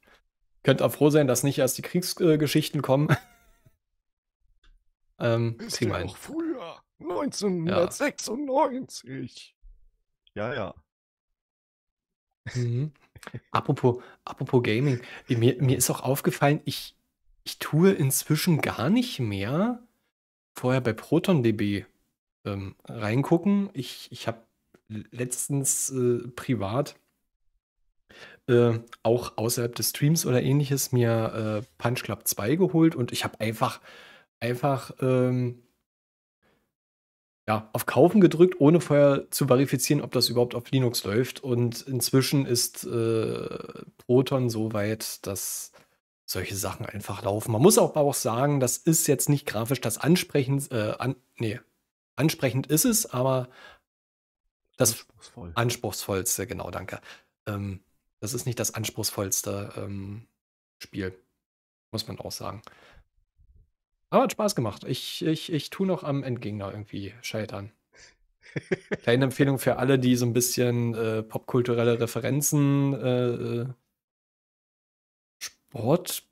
könnt ihr froh sein, dass nicht erst die Kriegsgeschichten äh, kommen. ähm, Ist ja auch früher, 1996. Ja, ja. Mhm. apropos, apropos Gaming, mir, mir ist auch aufgefallen, ich, ich tue inzwischen gar nicht mehr vorher bei ProtonDB ähm, reingucken. Ich, ich habe letztens äh, privat äh, auch außerhalb des Streams oder ähnliches mir äh, Punch Club 2 geholt und ich habe einfach, einfach ähm, ja, auf Kaufen gedrückt, ohne vorher zu verifizieren, ob das überhaupt auf Linux läuft. Und inzwischen ist äh, Proton so weit, dass solche Sachen einfach laufen. Man muss aber auch sagen, das ist jetzt nicht grafisch das ansprechend, äh, an, nee, ansprechend ist es, aber das Anspruchsvoll. Anspruchsvollste, genau, danke. Ähm, das ist nicht das anspruchsvollste ähm, Spiel, muss man auch sagen. Aber hat Spaß gemacht. Ich, ich, ich tue noch am Endgegner irgendwie scheitern. Kleine Empfehlung für alle, die so ein bisschen äh, popkulturelle Referenzen, äh, äh Sport,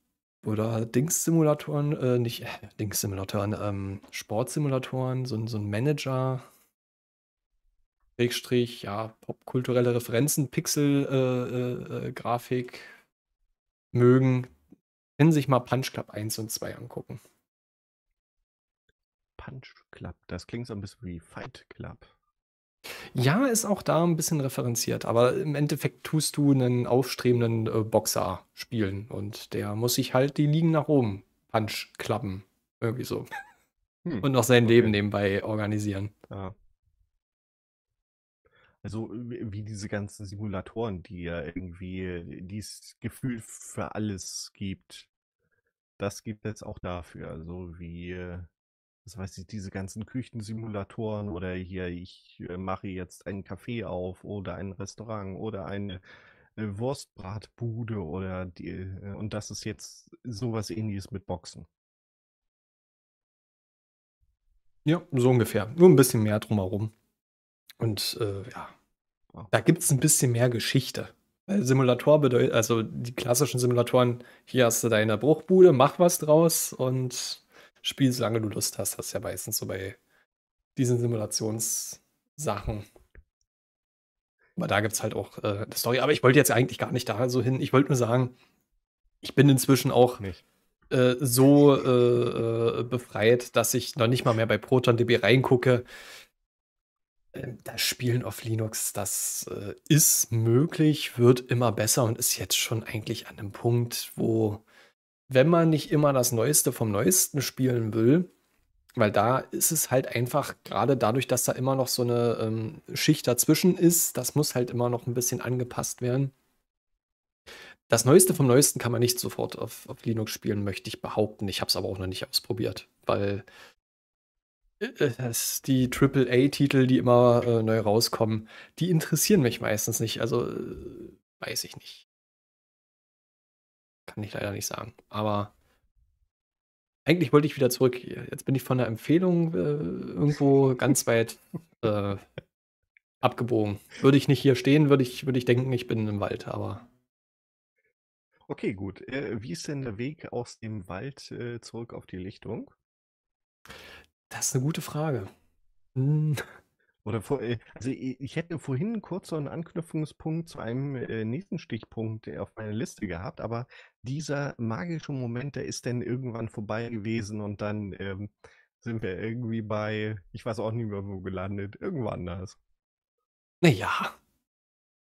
oder Dings-Simulatoren, äh, nicht äh, Dings-Simulatoren, ähm, Sportsimulatoren, so, so ein Manager, Schrägstrich, ja, popkulturelle Referenzen, Pixel-Grafik äh, äh, äh mögen, können sich mal Punch Club 1 und 2 angucken. Punch Club, das klingt so ein bisschen wie Fight Club. Ja, ist auch da ein bisschen referenziert, aber im Endeffekt tust du einen aufstrebenden äh, Boxer spielen und der muss sich halt die Liegen nach oben punch klappen. Irgendwie so. Hm. Und noch sein okay. Leben nebenbei organisieren. Ja. Also wie diese ganzen Simulatoren, die ja irgendwie dieses Gefühl für alles gibt. Das gibt es auch dafür. Also wie äh, was weiß ich, diese ganzen Küchensimulatoren oder hier, ich äh, mache jetzt einen Café auf oder ein Restaurant oder eine äh, Wurstbratbude oder die, äh, und das ist jetzt sowas ähnliches mit Boxen. Ja, so ungefähr. Nur ein bisschen mehr drumherum. Und äh, ja, da gibt es ein bisschen mehr Geschichte. Simulator bedeutet, also die klassischen Simulatoren, hier hast du deine Bruchbude, mach was draus und Spiel, solange du Lust hast. Das ist ja meistens so bei diesen Simulationssachen. Aber da gibt es halt auch äh, eine Story. Aber ich wollte jetzt eigentlich gar nicht da so hin. Ich wollte nur sagen, ich bin inzwischen auch äh, so äh, äh, befreit, dass ich noch nicht mal mehr bei ProtonDB reingucke. Ähm, das Spielen auf Linux, das äh, ist möglich, wird immer besser und ist jetzt schon eigentlich an einem Punkt, wo wenn man nicht immer das Neueste vom Neuesten spielen will, weil da ist es halt einfach, gerade dadurch, dass da immer noch so eine ähm, Schicht dazwischen ist, das muss halt immer noch ein bisschen angepasst werden. Das Neueste vom Neuesten kann man nicht sofort auf, auf Linux spielen, möchte ich behaupten. Ich habe es aber auch noch nicht ausprobiert, weil äh, äh, das, die AAA-Titel, die immer äh, neu rauskommen, die interessieren mich meistens nicht. Also äh, weiß ich nicht. Kann ich leider nicht sagen. Aber eigentlich wollte ich wieder zurück. Jetzt bin ich von der Empfehlung äh, irgendwo ganz weit äh, abgebogen. Würde ich nicht hier stehen, würde ich, würde ich denken, ich bin im Wald, aber. Okay, gut. Äh, wie ist denn der Weg aus dem Wald äh, zurück auf die Lichtung? Das ist eine gute Frage. Hm. Oder vor, äh, also ich hätte vorhin kurz so einen Anknüpfungspunkt zu einem äh, nächsten Stichpunkt äh, auf meiner Liste gehabt, aber dieser magische Moment, der ist dann irgendwann vorbei gewesen und dann ähm, sind wir irgendwie bei, ich weiß auch nicht mehr wo gelandet, irgendwo anders. Naja,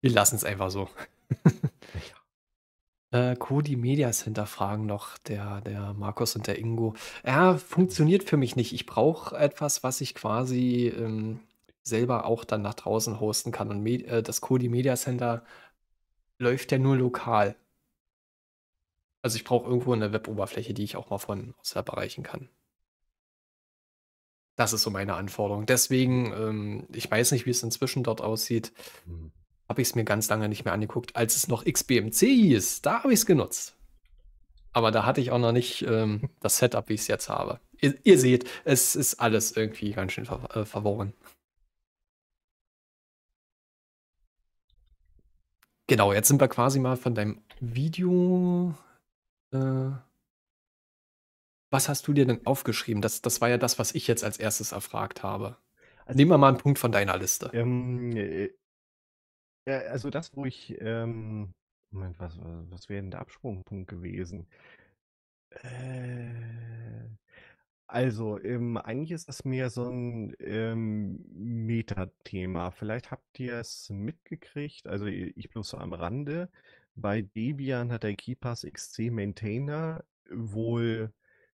wir lassen es einfach so. äh, Kodi Medias hinterfragen noch der, der Markus und der Ingo. Ja, funktioniert für mich nicht. Ich brauche etwas, was ich quasi ähm, selber auch dann nach draußen hosten kann. Und Med äh, das Kodi Media Center läuft ja nur lokal. Also ich brauche irgendwo eine Web-Oberfläche, die ich auch mal von außerhalb erreichen kann. Das ist so meine Anforderung. Deswegen, ähm, ich weiß nicht, wie es inzwischen dort aussieht. Hm. Habe ich es mir ganz lange nicht mehr angeguckt. Als es noch XBMC hieß, da habe ich es genutzt. Aber da hatte ich auch noch nicht ähm, das Setup, wie ich es jetzt habe. Ihr, ihr, seht, es ist alles irgendwie ganz schön ver äh, verworren. Genau, jetzt sind wir quasi mal von deinem Video. Äh, was hast du dir denn aufgeschrieben? Das, das war ja das, was ich jetzt als erstes erfragt habe. Also, Nehmen wir mal einen Punkt von deiner Liste. Ähm, äh, äh also das, wo ich. Ähm, Moment, was, was wäre denn der Absprungpunkt gewesen? Äh, also, ähm, eigentlich ist das mehr so ein ähm, Metathema. Vielleicht habt ihr es mitgekriegt, also ich bloß so am Rande. Bei Debian hat der KeePass XC Maintainer wohl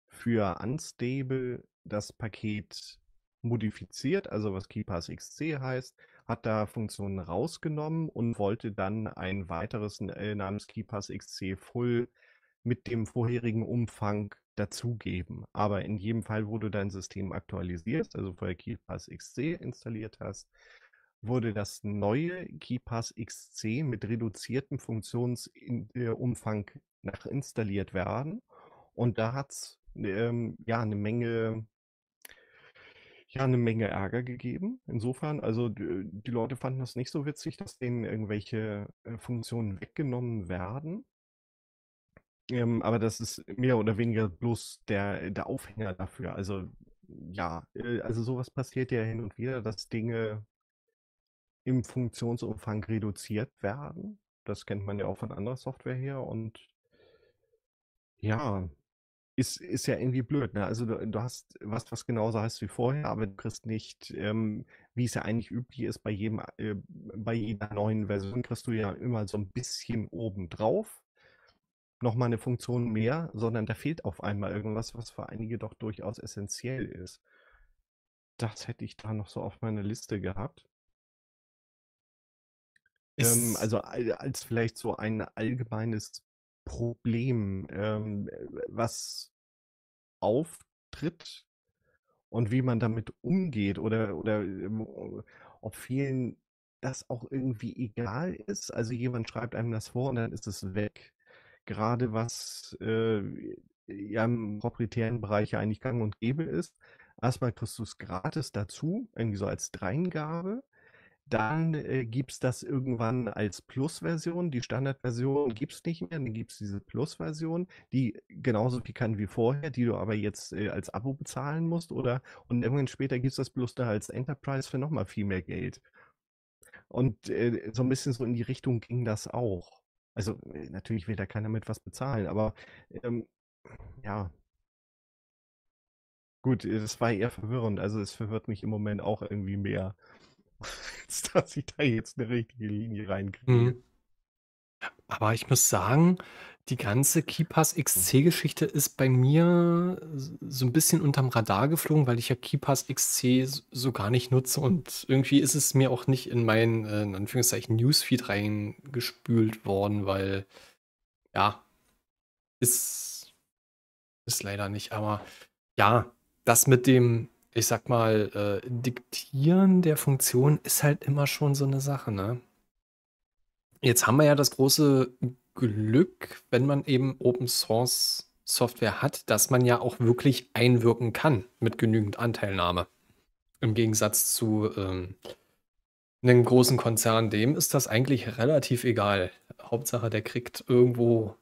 für Unstable das Paket modifiziert, also was KeePass XC heißt, hat da Funktionen rausgenommen und wollte dann ein weiteres äh, namens KeePass XC Full mit dem vorherigen Umfang dazugeben. Aber in jedem Fall, wo du dein System aktualisierst, also vorher KeyPass XC installiert hast, wurde das neue KeyPass XC mit reduziertem Funktionsumfang nachinstalliert werden. Und da hat es ähm, ja eine Menge ja, eine Menge Ärger gegeben. Insofern, also die, Leute fanden das nicht so witzig, dass denen irgendwelche äh, Funktionen weggenommen werden. Ähm, aber das ist mehr oder weniger bloß der, der Aufhänger dafür. Also ja, äh, also sowas passiert ja hin und wieder, dass Dinge im Funktionsumfang reduziert werden. Das kennt man ja auch von anderer Software her und ja, ist, ist ja irgendwie blöd. Ne? Also du, du, hast was, was genauso heißt wie vorher, aber du kriegst nicht, ähm, wie es ja eigentlich üblich ist, bei jedem, äh, bei jeder neuen Version kriegst du ja immer so ein bisschen oben drauf nochmal eine Funktion mehr, sondern da fehlt auf einmal irgendwas, was für einige doch durchaus essentiell ist. Das hätte ich da noch so auf meiner Liste gehabt. Ähm, also als vielleicht so ein allgemeines Problem, ähm, was auftritt und wie man damit umgeht oder, oder ähm, ob vielen das auch irgendwie egal ist. Also jemand schreibt einem das vor und dann ist es weg gerade was äh, ja, im proprietären Bereich eigentlich gang und gäbe ist. Erstmal kriegst du es gratis dazu, irgendwie so als Dreingabe. Dann äh, gibt es das irgendwann als Plus-Version. Die Standard-Version gibt es nicht mehr. Dann gibt es diese Plus-Version, die genauso viel kann wie vorher, die du aber jetzt äh, als Abo bezahlen musst. Oder und irgendwann später gibt es das Plus da als Enterprise für nochmal viel mehr Geld. Und äh, so ein bisschen so in die Richtung ging das auch. Also äh, natürlich will da keiner mit was bezahlen, aber ähm, ja. Gut, äh, das war eher verwirrend. Also es verwirrt mich im Moment auch irgendwie mehr, dass ich da jetzt eine richtige Linie reinkriege. Mhm. Aber ich muss sagen, die ganze KeyPass XC-Geschichte ist bei mir so ein bisschen unterm Radar geflogen, weil ich ja KeyPass XC so gar nicht nutze und irgendwie ist es mir auch nicht in meinen, äh, in Anführungszeichen, Newsfeed reingespült worden, weil ja, ist, ist leider nicht. Aber ja, das mit dem, ich sag mal, äh, Diktieren der Funktion ist halt immer schon so eine Sache, ne? Jetzt haben wir ja das große Glück, wenn man eben Open Source Software hat, dass man ja auch wirklich einwirken kann mit genügend Anteilnahme. Im Gegensatz zu ähm, einem großen Konzern, dem ist das eigentlich relativ egal. Hauptsache, der kriegt irgendwo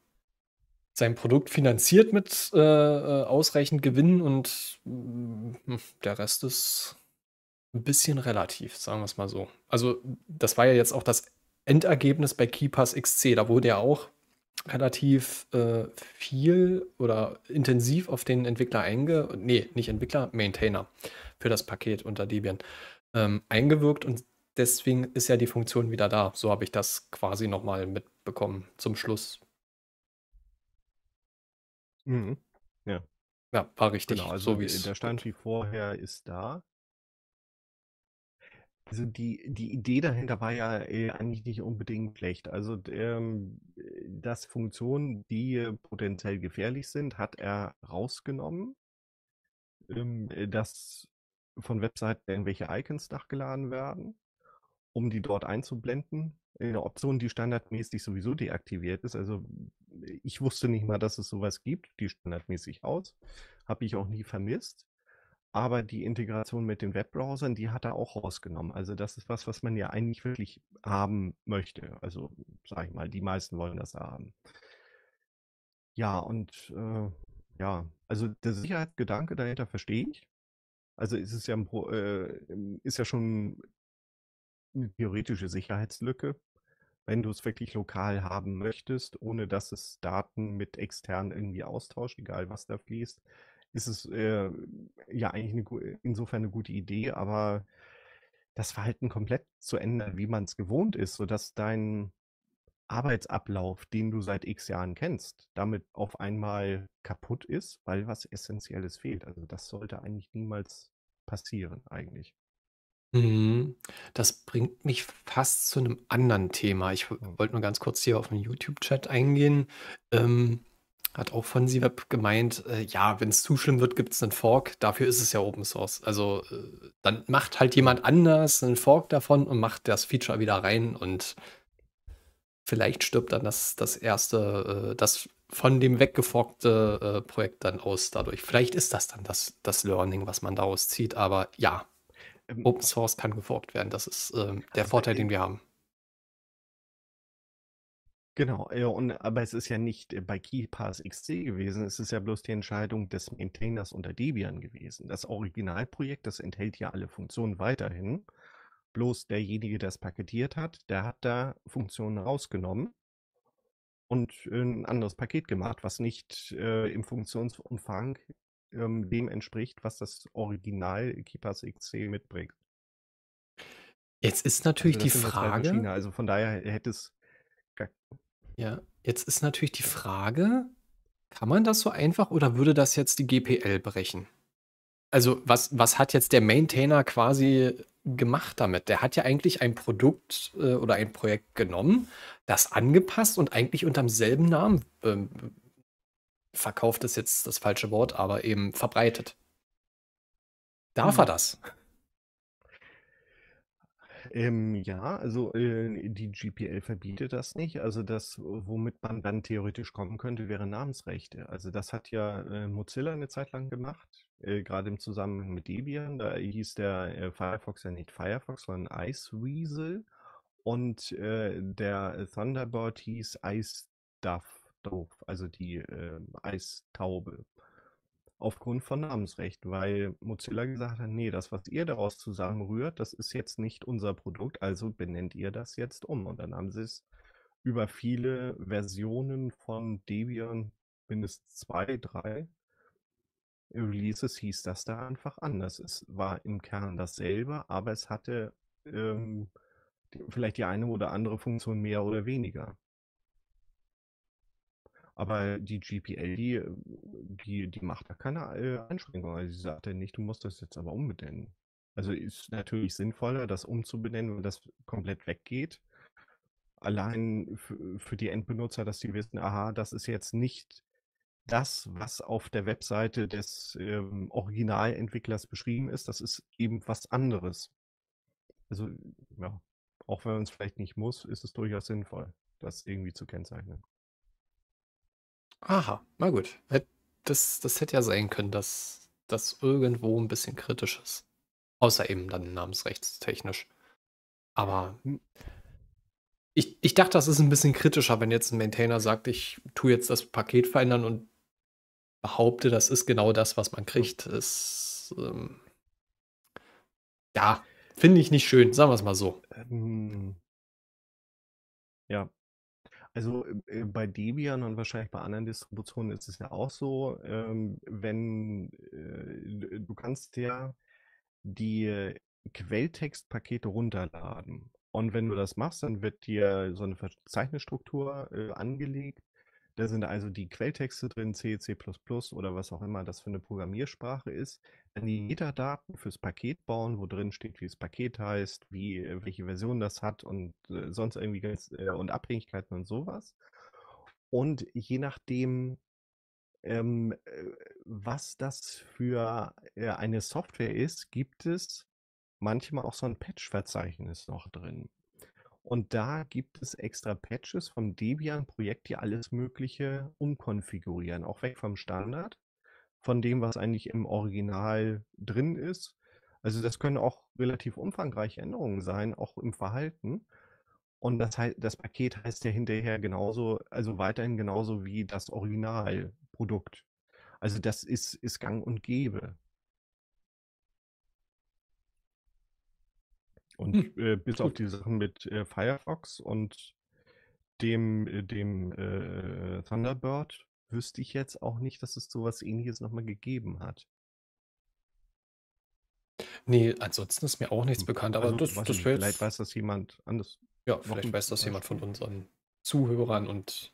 sein Produkt finanziert mit äh, äh ausreichend Gewinn und äh, der Rest ist ein bisschen relativ, sagen wir es mal so. Also, das war ja jetzt auch das Endergebnis bei KeyPass XC. Da wurde ja auch relativ äh, viel oder intensiv auf den Entwickler einge... Nee, nicht Entwickler, Maintainer für das Paket unter Debian ähm, eingewirkt und deswegen ist ja die Funktion wieder da. So habe ich das quasi nochmal mitbekommen zum Schluss. Mhm. Ja. Ja, war richtig. Genau, also so wie der Stand wie vorher ist da. Also die, die Idee dahinter war ja äh, eigentlich nicht unbedingt schlecht. Also ähm, dass Funktionen, die äh, potenziell gefährlich sind, hat er rausgenommen. Ähm, äh, dass von Webseiten irgendwelche Icons nachgeladen werden, um die dort einzublenden. Eine Option, die standardmäßig sowieso deaktiviert ist. Also ich wusste nicht mal, dass es sowas gibt, die standardmäßig aus. Habe ich auch nie vermisst. Aber die Integration mit den Webbrowsern, die hat er auch rausgenommen. Also das ist was, was man ja eigentlich wirklich haben möchte. Also sage ich mal, die meisten wollen das haben. Ja, und äh, ja, also der Sicherheitsgedanke dahinter verstehe ich. Also es ist ja, äh, ist ja schon eine theoretische Sicherheitslücke, wenn du es wirklich lokal haben möchtest, ohne dass es Daten mit extern irgendwie austauscht, egal was da fließt ist es äh, ja eigentlich eine, äh, insofern eine gute Idee, aber das Verhalten komplett zu ändern, wie man es gewohnt ist, sodass dein Arbeitsablauf, den du seit x Jahren kennst, damit auf einmal kaputt ist, weil was Essentielles fehlt. Also das sollte eigentlich niemals passieren, eigentlich. Mhm. Das bringt mich fast zu einem anderen Thema. Ich oh. wollte nur ganz kurz hier auf den YouTube-Chat eingehen. Ähm, hat auch von Web gemeint, äh, ja, wenn es zu schlimm wird, gibt es einen Fork. Dafür ist es ja Open Source. Also äh, dann macht halt jemand anders einen Fork davon und macht das Feature wieder rein und vielleicht stirbt dann das, das erste, äh, das von dem weggeforkte äh, Projekt dann aus dadurch. Vielleicht ist das dann das, das Learning, was man daraus zieht, aber ja, ähm, Open Source kann geforkt werden. Das ist ähm, der also Vorteil, den wir haben. Genau, ja, äh, und, aber es ist ja nicht äh, bei KeyPass XC gewesen, es ist ja bloß die Entscheidung des Maintainers unter Debian gewesen. Das Originalprojekt, das enthält ja alle Funktionen weiterhin. Bloß derjenige, der es paketiert hat, der hat da Funktionen rausgenommen und äh, ein anderes Paket gemacht, was nicht äh, im Funktionsumfang ähm, dem entspricht, was das Original KeyPass XC mitbringt. Jetzt ist natürlich also die halt Frage. China, also von daher hätte es ja, jetzt ist natürlich die Frage, kann man das so einfach oder würde das jetzt die GPL brechen? Also, was, was hat jetzt der Maintainer quasi gemacht damit? Der hat ja eigentlich ein Produkt äh, oder ein Projekt genommen, das angepasst und eigentlich unter demselben Namen ähm, verkauft ist jetzt das falsche Wort, aber eben verbreitet. Darf hm. er das? Ähm, ja, also äh, die GPL verbietet das nicht. Also das, womit man dann theoretisch kommen könnte, wäre Namensrechte. Also das hat ja äh, Mozilla eine Zeit lang gemacht, äh, gerade im Zusammenhang mit Debian. Da hieß der äh, Firefox ja nicht Firefox, sondern Iceweasel. Und äh, der Thunderbird hieß Ice Duff, also die ähm, Eistaube aufgrund von Namensrecht, weil Mozilla gesagt hat, nee, das, was ihr daraus zusammenrührt, das ist jetzt nicht unser Produkt, also benennt ihr das jetzt um. Und dann haben sie es über viele Versionen von Debian, mindestens zwei, drei Releases hieß das da einfach anders. Es war im Kern dasselbe, aber es hatte ähm, vielleicht die eine oder andere Funktion mehr oder weniger. Aber die GPL, die, äh, die, die macht da keine äh, Einschränkungen. Also sie sagt ja nicht, du musst das jetzt aber umbenennen. Also ist natürlich sinnvoller, das umzubenennen, wenn das komplett weggeht. Allein für die Endbenutzer, dass sie wissen, aha, das ist jetzt nicht das, was auf der Webseite des ähm, Originalentwicklers beschrieben ist, das ist eben was anderes. Also, ja, auch wenn man es vielleicht nicht muss, ist es durchaus sinnvoll, das irgendwie zu kennzeichnen. Aha, na gut. Das, das hätte ja sein können, dass das irgendwo ein bisschen kritisch ist. Außer eben dann namensrechtstechnisch. Aber hm. ich, ich dachte, das ist ein bisschen kritischer, wenn jetzt ein Maintainer sagt, ich tue jetzt das Paket verändern und behaupte, das ist genau das, was man hm. kriegt. Ist ähm, ja, finde ich nicht schön, sagen wir es mal so. Ähm, ja, also äh, äh, bei Debian und wahrscheinlich bei anderen Distributionen ist es ja auch so, ähm, wenn äh, du kannst ja die Quelltextpakete runterladen. Und wenn du das machst, dann wird dir so eine Verzeichnisstruktur angelegt, da sind also die Quelltexte drin, C, C++ oder was auch immer das für eine Programmiersprache ist. Dann die Metadaten fürs Paket bauen, wo drin steht, wie das Paket heißt, wie, äh, welche Version das hat und äh, sonst irgendwie ganz, äh, und Abhängigkeiten und sowas. Und je nachdem, ähm, äh, was das für äh, eine Software ist, gibt es manchmal auch so ein Patch-Verzeichnis noch drin. Und da gibt es extra Patches vom Debian-Projekt, die alles Mögliche umkonfigurieren, auch weg vom Standard, von dem, was eigentlich im Original drin ist. Also das können auch relativ umfangreiche Änderungen sein, auch im Verhalten. Und das, das Paket heißt ja hinterher genauso, also weiterhin genauso wie das Originalprodukt. Also das ist, ist gang und gäbe. Und hm. äh, bis Gut. auf die Sachen mit äh, Firefox und dem, äh, dem äh, Thunderbird wüsste ich jetzt auch nicht, dass es sowas ähnliches nochmal gegeben hat. Nee, ansonsten ist mir auch nichts hm, bekannt, aber also, das, das nicht, Vielleicht weiß das jemand anders. Ja, vielleicht weiß das jemand von unseren Zuhörern und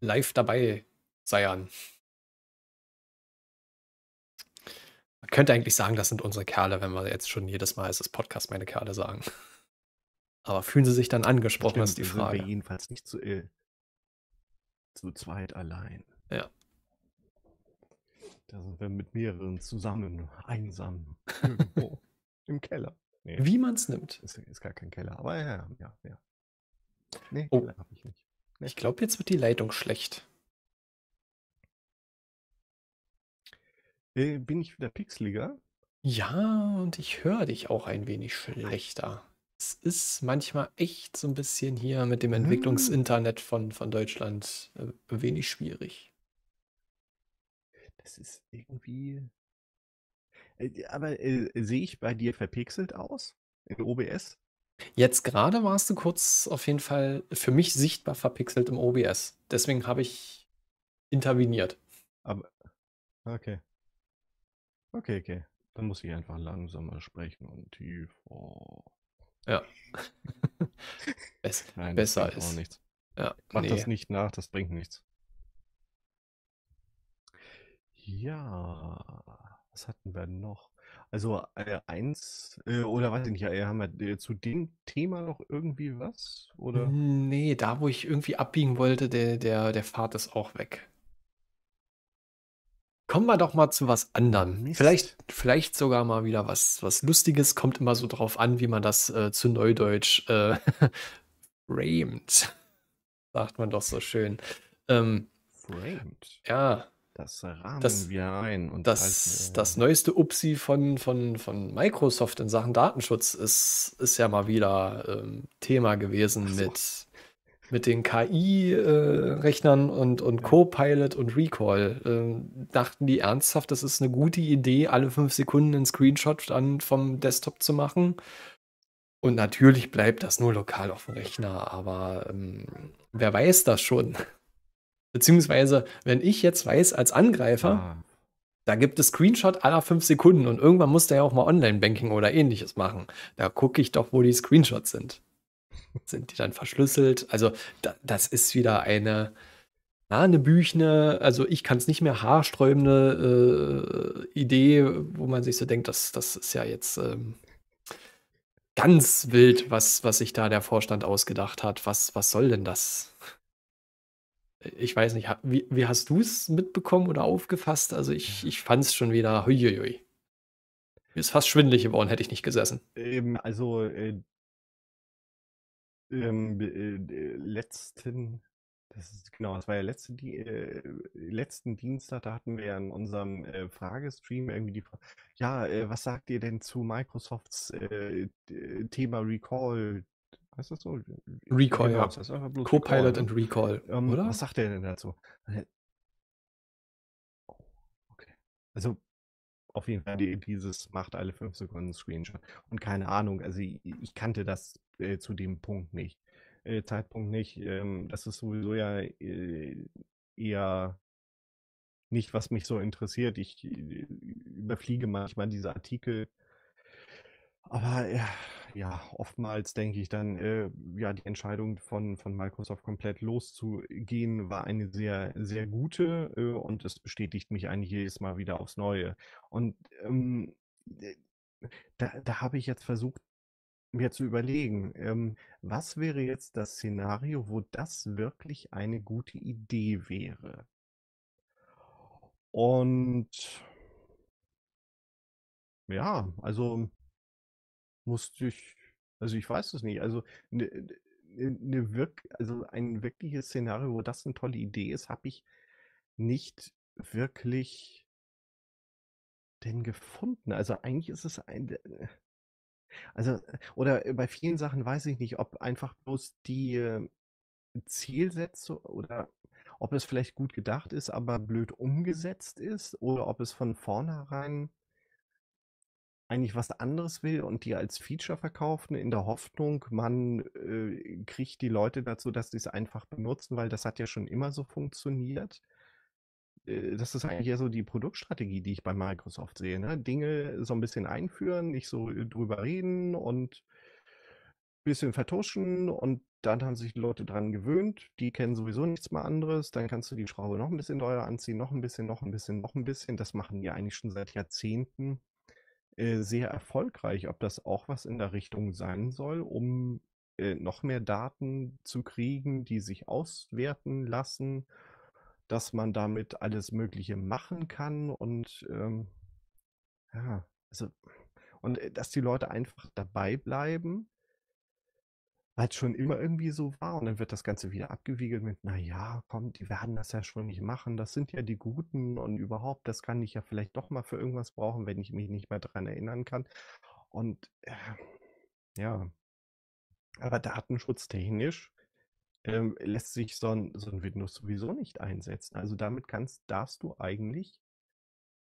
live dabei Seiern. Man könnte eigentlich sagen, das sind unsere Kerle, wenn wir jetzt schon jedes Mal, als ist Podcast, meine Kerle sagen. Aber fühlen sie sich dann angesprochen, Stimmt, ist die Frage. Sind wir jedenfalls nicht zu ill. Äh, zu zweit allein. Ja. Da sind wir mit mehreren zusammen, einsam, irgendwo im Keller. Nee. Wie man es nimmt. Ist, ist, gar kein Keller, aber ja, ja, ja. Nee, oh. habe ich nicht. Nee. Ich glaube, jetzt wird die Leitung schlecht. Äh, bin ich wieder pixeliger? Ja, und ich höre dich auch ein wenig schlechter. Es ist manchmal echt so ein bisschen hier mit dem ah. Entwicklungsinternet von, von Deutschland äh, ein wenig schwierig. Das ist irgendwie. Äh, aber äh, sehe ich bei dir verpixelt aus? In OBS? Jetzt gerade warst du kurz auf jeden Fall für mich sichtbar verpixelt im OBS. Deswegen habe ich interveniert. Aber. Okay. Okay, okay. Dann muss ich einfach langsamer sprechen und tief. tiefer. Oh. Ja. es Nein, besser das ist. Auch nichts. Ja, Mach nee. das nicht nach, das bringt nichts. Ja, was hatten wir noch? Also äh, eins, äh, oder weiß ich nicht, äh, haben wir zu dem Thema noch irgendwie was? Oder? Hm, nee, da wo ich irgendwie abbiegen wollte, der, der, der Pfad ist auch weg kommen wir doch mal zu was anderem. Vielleicht, vielleicht sogar mal wieder was, was Lustiges. Kommt immer so drauf an, wie man das äh, zu Neudeutsch äh, framed. Sagt man doch so schön. Ähm, framed. Ja. Das rahmen das, wir ein. Und das, das neueste Upsi von, von, von Microsoft in Sachen Datenschutz ist, ist ja mal wieder ähm, Thema gewesen so. mit mit den KI-Rechnern äh, und, und Co-Pilot und Recall. Ähm, dachten die ernsthaft, das ist eine gute Idee, alle fünf Sekunden einen Screenshot an, vom Desktop zu machen. Und natürlich bleibt das nur lokal auf dem Rechner, aber ähm, wer weiß das schon? Beziehungsweise, wenn ich jetzt weiß, als Angreifer, ah. da gibt es Screenshot aller fünf Sekunden und irgendwann muss der ja auch mal Online-Banking oder ähnliches machen. Da gucke ich doch, wo die Screenshots sind. sind die dann verschlüsselt. Also da, das ist wieder eine büchne, also ich kann es nicht mehr haarsträubende äh, Idee, wo man sich so denkt, das, das ist ja jetzt ähm, ganz wild, was, was sich da der Vorstand ausgedacht hat. Was, was soll denn das? Ich weiß nicht, wie, wie hast du es mitbekommen oder aufgefasst? Also ich, ich fand es schon wieder, huiuiui. Mir ist fast schwindelig geworden, hätte ich nicht gesessen. Eben, ähm, also äh, ähm, äh, äh, letzten, das ist genau, das war ja letzte, äh, letzten Dienstag, da hatten wir ja in unserem äh, Fragestream irgendwie die Frage, ja, äh, was sagt ihr denn zu Microsofts äh, Thema Recall? Heißt das so? Recall, genau, ja. Co-Pilot und Recall, ähm, oder? Was sagt ihr denn dazu? Oh, okay. Also, auf jeden Fall dieses macht alle fünf Sekunden Screenshot. Und keine Ahnung, also ich, ich kannte das äh, zu dem Punkt nicht. Äh, Zeitpunkt nicht. Ähm, das ist sowieso ja äh, eher nicht, was mich so interessiert. Ich äh, überfliege manchmal diese Artikel. Aber ja, äh, ja oftmals denke ich dann, äh, ja, die Entscheidung von, von Microsoft komplett loszugehen war eine sehr, sehr gute äh, und es bestätigt mich eigentlich jedes Mal wieder aufs Neue. Und ähm, äh, da, da habe ich jetzt versucht, mir zu überlegen, ähm, was wäre jetzt das Szenario, wo das wirklich eine gute Idee wäre? Und ja, also musste ich, also ich weiß es nicht, also ne ne, ne, ne wirk, also ein wirkliches Szenario, wo das eine tolle Idee ist, habe ich nicht wirklich denn gefunden. Also eigentlich ist es ein, äh, also, oder bei vielen Sachen weiß ich nicht, ob einfach bloß die ähm, Zielsetzung oder ob es vielleicht gut gedacht ist, aber blöd umgesetzt ist oder ob es von vornherein eigentlich was anderes will und die als Feature verkaufen ne, in der Hoffnung, man äh, kriegt die Leute dazu, dass sie es einfach benutzen, weil das hat ja schon immer so funktioniert. Äh, das ist eigentlich eher so die Produktstrategie, die ich bei Microsoft sehe. Ne? Dinge so ein bisschen einführen, nicht so äh, drüber reden und ein bisschen vertuschen und dann haben sich die Leute daran gewöhnt, die kennen sowieso nichts mehr anderes, dann kannst du die Schraube noch ein bisschen teurer anziehen, noch ein bisschen, noch ein bisschen, noch ein bisschen. Das machen die eigentlich schon seit Jahrzehnten äh, sehr erfolgreich. Ob das auch was in der Richtung sein soll, um äh, noch mehr Daten zu kriegen, die sich auswerten lassen dass man damit alles Mögliche machen kann und ähm, ja, also und äh, dass die Leute einfach dabei bleiben, weil es schon immer irgendwie so war und dann wird das Ganze wieder abgewiegelt mit, naja, komm, die werden das ja schon nicht machen, das sind ja die Guten und überhaupt, das kann ich ja vielleicht doch mal für irgendwas brauchen, wenn ich mich nicht mehr daran erinnern kann und äh, ja, aber datenschutztechnisch ähm, lässt sich so ein, so ein Windows sowieso nicht einsetzen. Also damit kannst, darfst du eigentlich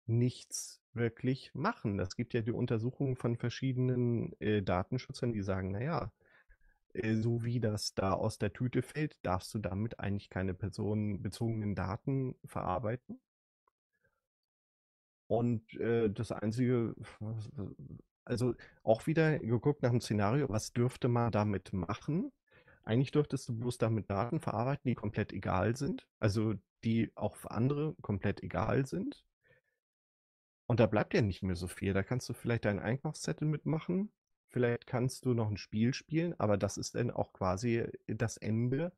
nichts wirklich machen. Das gibt ja die Untersuchungen von verschiedenen äh, Datenschützern, die sagen, naja, äh, so wie das da aus der Tüte fällt, darfst du damit eigentlich keine personenbezogenen Daten verarbeiten. Und äh, das Einzige, also auch wieder geguckt nach dem Szenario, was dürfte man damit machen? Eigentlich dürftest du bloß damit Daten verarbeiten, die komplett egal sind, also die auch für andere komplett egal sind. Und da bleibt ja nicht mehr so viel. Da kannst du vielleicht deinen Einkaufszettel mitmachen, vielleicht kannst du noch ein Spiel spielen, aber das ist dann auch quasi äh, das Ende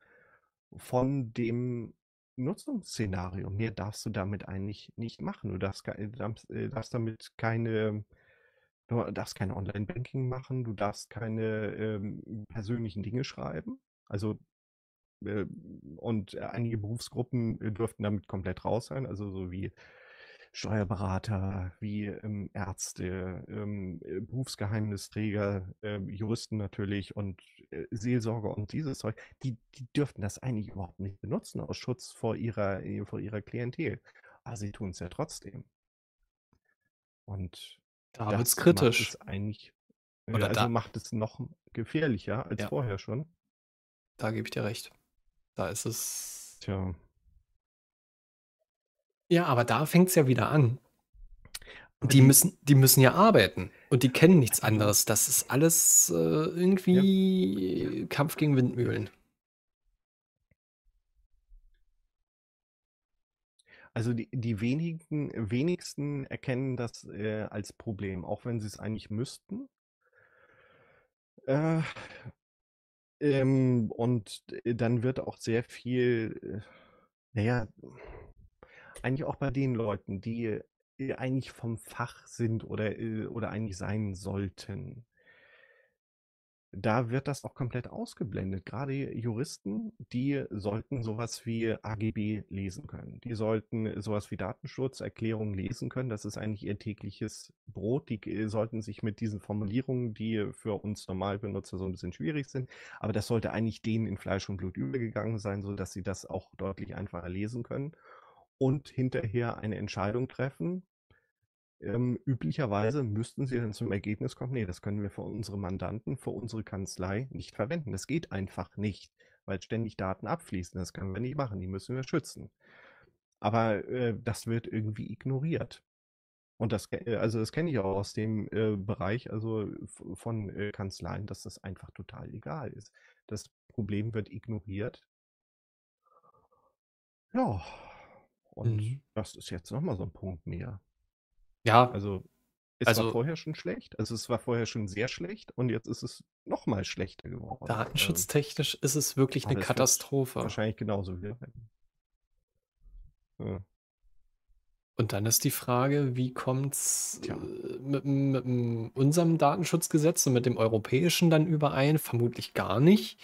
von dem Nutzungsszenario. Mehr darfst du damit eigentlich nicht machen. Du darfst, äh, äh, darfst damit keine du darfst kein Online-Banking machen, du darfst keine ähm, persönlichen Dinge schreiben. Also äh, und äh, einige Berufsgruppen äh, dürften damit komplett raus sein, also so wie Steuerberater, wie ähm, Ärzte, ähm, äh, Berufsgeheimnisträger, ähm, Juristen natürlich und äh, Seelsorger und dieses Zeug, die, die dürften das eigentlich überhaupt nicht benutzen aus Schutz vor ihrer, vor ihrer Klientel. Aber sie tun es ja trotzdem. Und da wird es kritisch. Macht es eigentlich, Oder also da, macht es noch gefährlicher als ja. vorher schon. Da gebe ich dir recht. Da ist es. Tja. Ja, aber da fängt es ja wieder an. Die müssen, die müssen ja arbeiten und die kennen nichts anderes. Das ist alles äh, irgendwie ja. Kampf gegen Windmühlen. Also die, die wenigen, wenigsten erkennen das äh, als Problem, auch wenn sie es eigentlich müssten. Äh, ähm, und äh, dann wird auch sehr viel, äh, naja, eigentlich auch bei den Leuten, die äh, eigentlich vom Fach sind oder, äh, oder eigentlich sein sollten, da wird das auch komplett ausgeblendet. Gerade Juristen, die sollten sowas wie AGB lesen können. Die sollten sowas wie Datenschutzerklärungen lesen können. Das ist eigentlich ihr tägliches Brot. Die sollten sich mit diesen Formulierungen, die für uns Normalbenutzer so ein bisschen schwierig sind, aber das sollte eigentlich denen in Fleisch und Blut übergegangen sein, sodass sie das auch deutlich einfacher lesen können und hinterher eine Entscheidung treffen, ähm, üblicherweise müssten sie dann zum Ergebnis kommen, nee, das können wir für unsere Mandanten, für unsere Kanzlei nicht verwenden. Das geht einfach nicht, weil ständig Daten abfließen. Das können wir nicht machen, die müssen wir schützen. Aber äh, das wird irgendwie ignoriert. Und das, äh, also das kenne ich auch aus dem äh, Bereich, also von äh, Kanzleien, dass das einfach total egal ist. Das Problem wird ignoriert. Ja. Und mhm. das ist jetzt nochmal so ein Punkt mehr. Ja. Also es also, war vorher schon schlecht, also es war vorher schon sehr schlecht und jetzt ist es nochmal schlechter geworden. Ähm, Datenschutztechnisch ist es wirklich eine Katastrophe. Wahrscheinlich genauso wie. Ja. Und dann ist die Frage, wie kommt es äh, mit, mit, unserem Datenschutzgesetz und mit dem europäischen dann überein? Vermutlich gar nicht.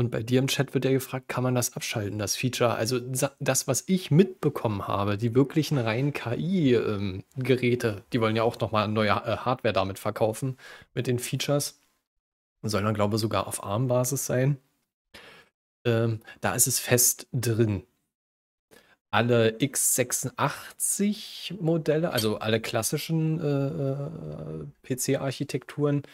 Und bei dir im Chat wird ja gefragt, kann man das abschalten, das Feature? Also das, was ich mitbekommen habe, die wirklichen reinen KI-Geräte, ähm, die wollen ja auch nochmal neue äh, Hardware damit verkaufen, mit den Features. Soll dann, glaube ich, sogar auf ARM-Basis sein. Ähm, da ist es fest drin. Alle x86-Modelle, also alle klassischen äh, äh PC-Architekturen,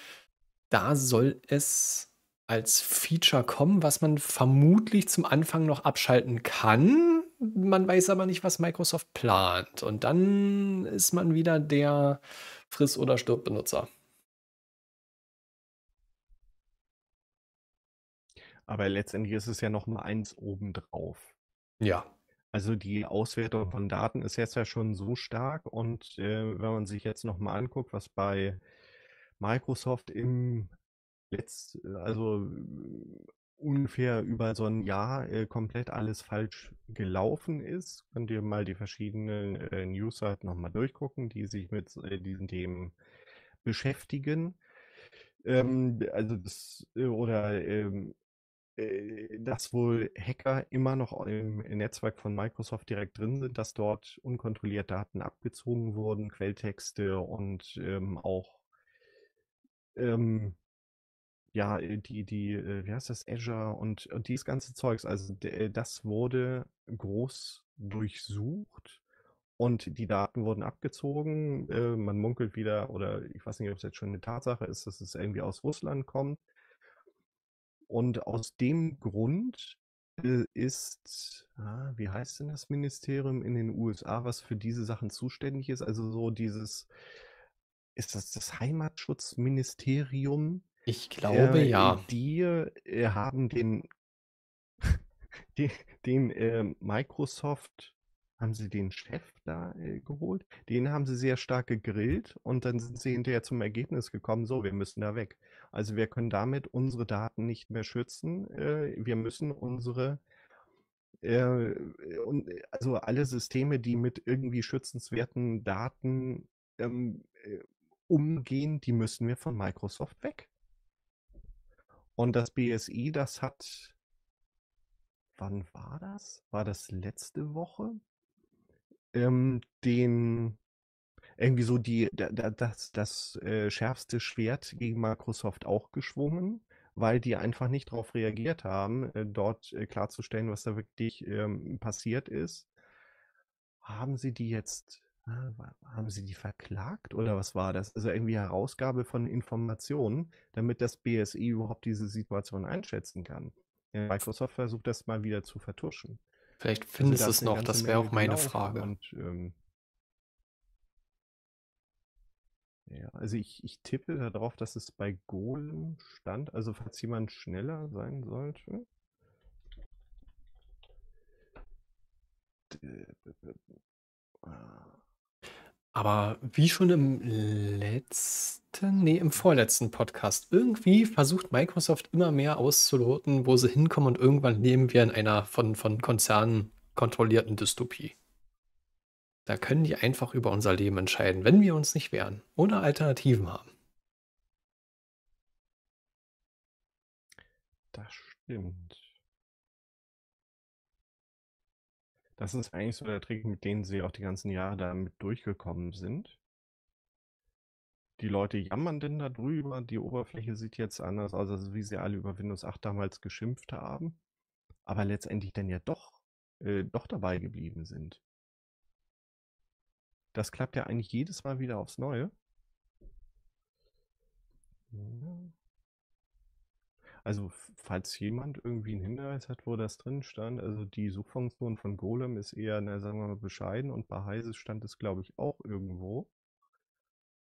da soll es als Feature kommen, was man vermutlich zum Anfang noch abschalten kann. Man weiß aber nicht, was Microsoft plant. Und dann ist man wieder der Friss- oder Stirb-Benutzer. Aber letztendlich ist es ja noch mal eins obendrauf. Ja. Also die Auswertung von Daten ist jetzt ja schon so stark und äh, wenn man sich jetzt noch mal anguckt, was bei Microsoft im letzt, äh, also ungefähr über so ein Jahr äh, komplett alles falsch gelaufen ist. Könnt ihr mal die verschiedenen äh, Newsseiten halt nochmal durchgucken, die sich mit äh, diesen Themen beschäftigen. Ähm, also das, äh, oder ähm, äh, dass wohl Hacker immer noch im Netzwerk von Microsoft direkt drin sind, dass dort unkontrolliert Daten abgezogen wurden, Quelltexte und ähm, auch ähm, ja, äh, die, die, äh, wie heißt das, Azure und, und äh, dieses ganze Zeugs, also das wurde groß durchsucht und die Daten wurden abgezogen. man munkelt wieder, oder ich weiß nicht, ob es jetzt schon eine Tatsache ist, dass es irgendwie aus Russland kommt. Und aus dem Grund ist, ah, wie heißt denn das Ministerium in den USA, was für diese Sachen zuständig ist? Also so dieses, ist das das Heimatschutzministerium? Ich glaube äh, ja. Die äh, haben den, die, den äh, Microsoft, haben sie den Chef da äh, geholt? Den haben sie sehr stark gegrillt und dann sind sie hinterher zum Ergebnis gekommen, so, wir müssen da weg. Also wir können damit unsere Daten nicht mehr schützen. Äh, wir müssen unsere äh, also alle Systeme, die mit irgendwie schützenswerten Daten ähm, umgehen, die müssen wir von Microsoft weg. Und das BSI, das hat. Wann war das? War das letzte Woche? Ähm, den. Irgendwie so die, das, das äh, schärfste Schwert gegen Microsoft auch geschwungen, weil die einfach nicht darauf reagiert haben, äh, dort äh, klarzustellen, was da wirklich ähm, passiert ist. Haben sie die jetzt Ah, haben sie die verklagt oder was war das? Also irgendwie Herausgabe von Informationen, damit das BSI überhaupt diese Situation einschätzen kann. Microsoft versucht das mal wieder zu vertuschen. Vielleicht also findest du also es noch, das wäre auch meine genau Frage. Und, ähm, ja, also ich, ich tippe darauf, dass es bei Golem stand, also falls jemand schneller sein sollte. D aber wie schon im letzten, nee, im vorletzten Podcast, irgendwie versucht Microsoft immer mehr auszuloten, wo sie hinkommen und irgendwann leben wir in einer von, von Konzernen kontrollierten Dystopie. Da können die einfach über unser Leben entscheiden, wenn wir uns nicht wehren oder Alternativen haben. Das stimmt. Das ist eigentlich so der Trick, mit dem sie auch die ganzen Jahre damit durchgekommen sind. Die Leute jammern denn darüber, die Oberfläche sieht jetzt anders aus, als wie sie alle über Windows 8 damals geschimpft haben, aber letztendlich dann ja doch, äh, doch dabei geblieben sind. Das klappt ja eigentlich jedes Mal wieder aufs Neue. Ja. Also, falls jemand irgendwie einen Hinweis hat, wo das drin stand, also die Suchfunktion von Golem ist eher, na, sagen wir mal, bescheiden und bei Heises stand es, glaube ich, auch irgendwo.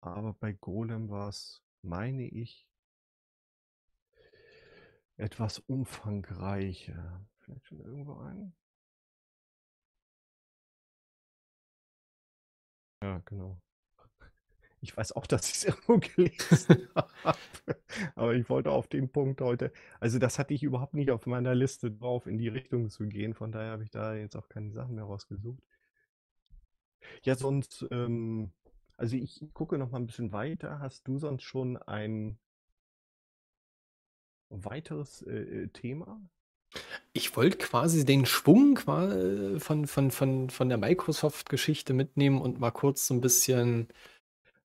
Aber bei Golem war es, meine ich, etwas umfangreicher. Vielleicht schon irgendwo ein? Ja, genau. Ich weiß auch, dass ich es irgendwo gelesen habe. Aber ich wollte auf den Punkt heute. Also, das hatte ich überhaupt nicht auf meiner Liste drauf, in die Richtung zu gehen. Von daher habe ich da jetzt auch keine Sachen mehr rausgesucht. Ja, sonst, ähm, also ich gucke noch mal ein bisschen weiter. Hast du sonst schon ein weiteres äh, äh Thema? Ich wollte quasi den Schwung äh, von, von, von, von der Microsoft-Geschichte mitnehmen und mal kurz so ein bisschen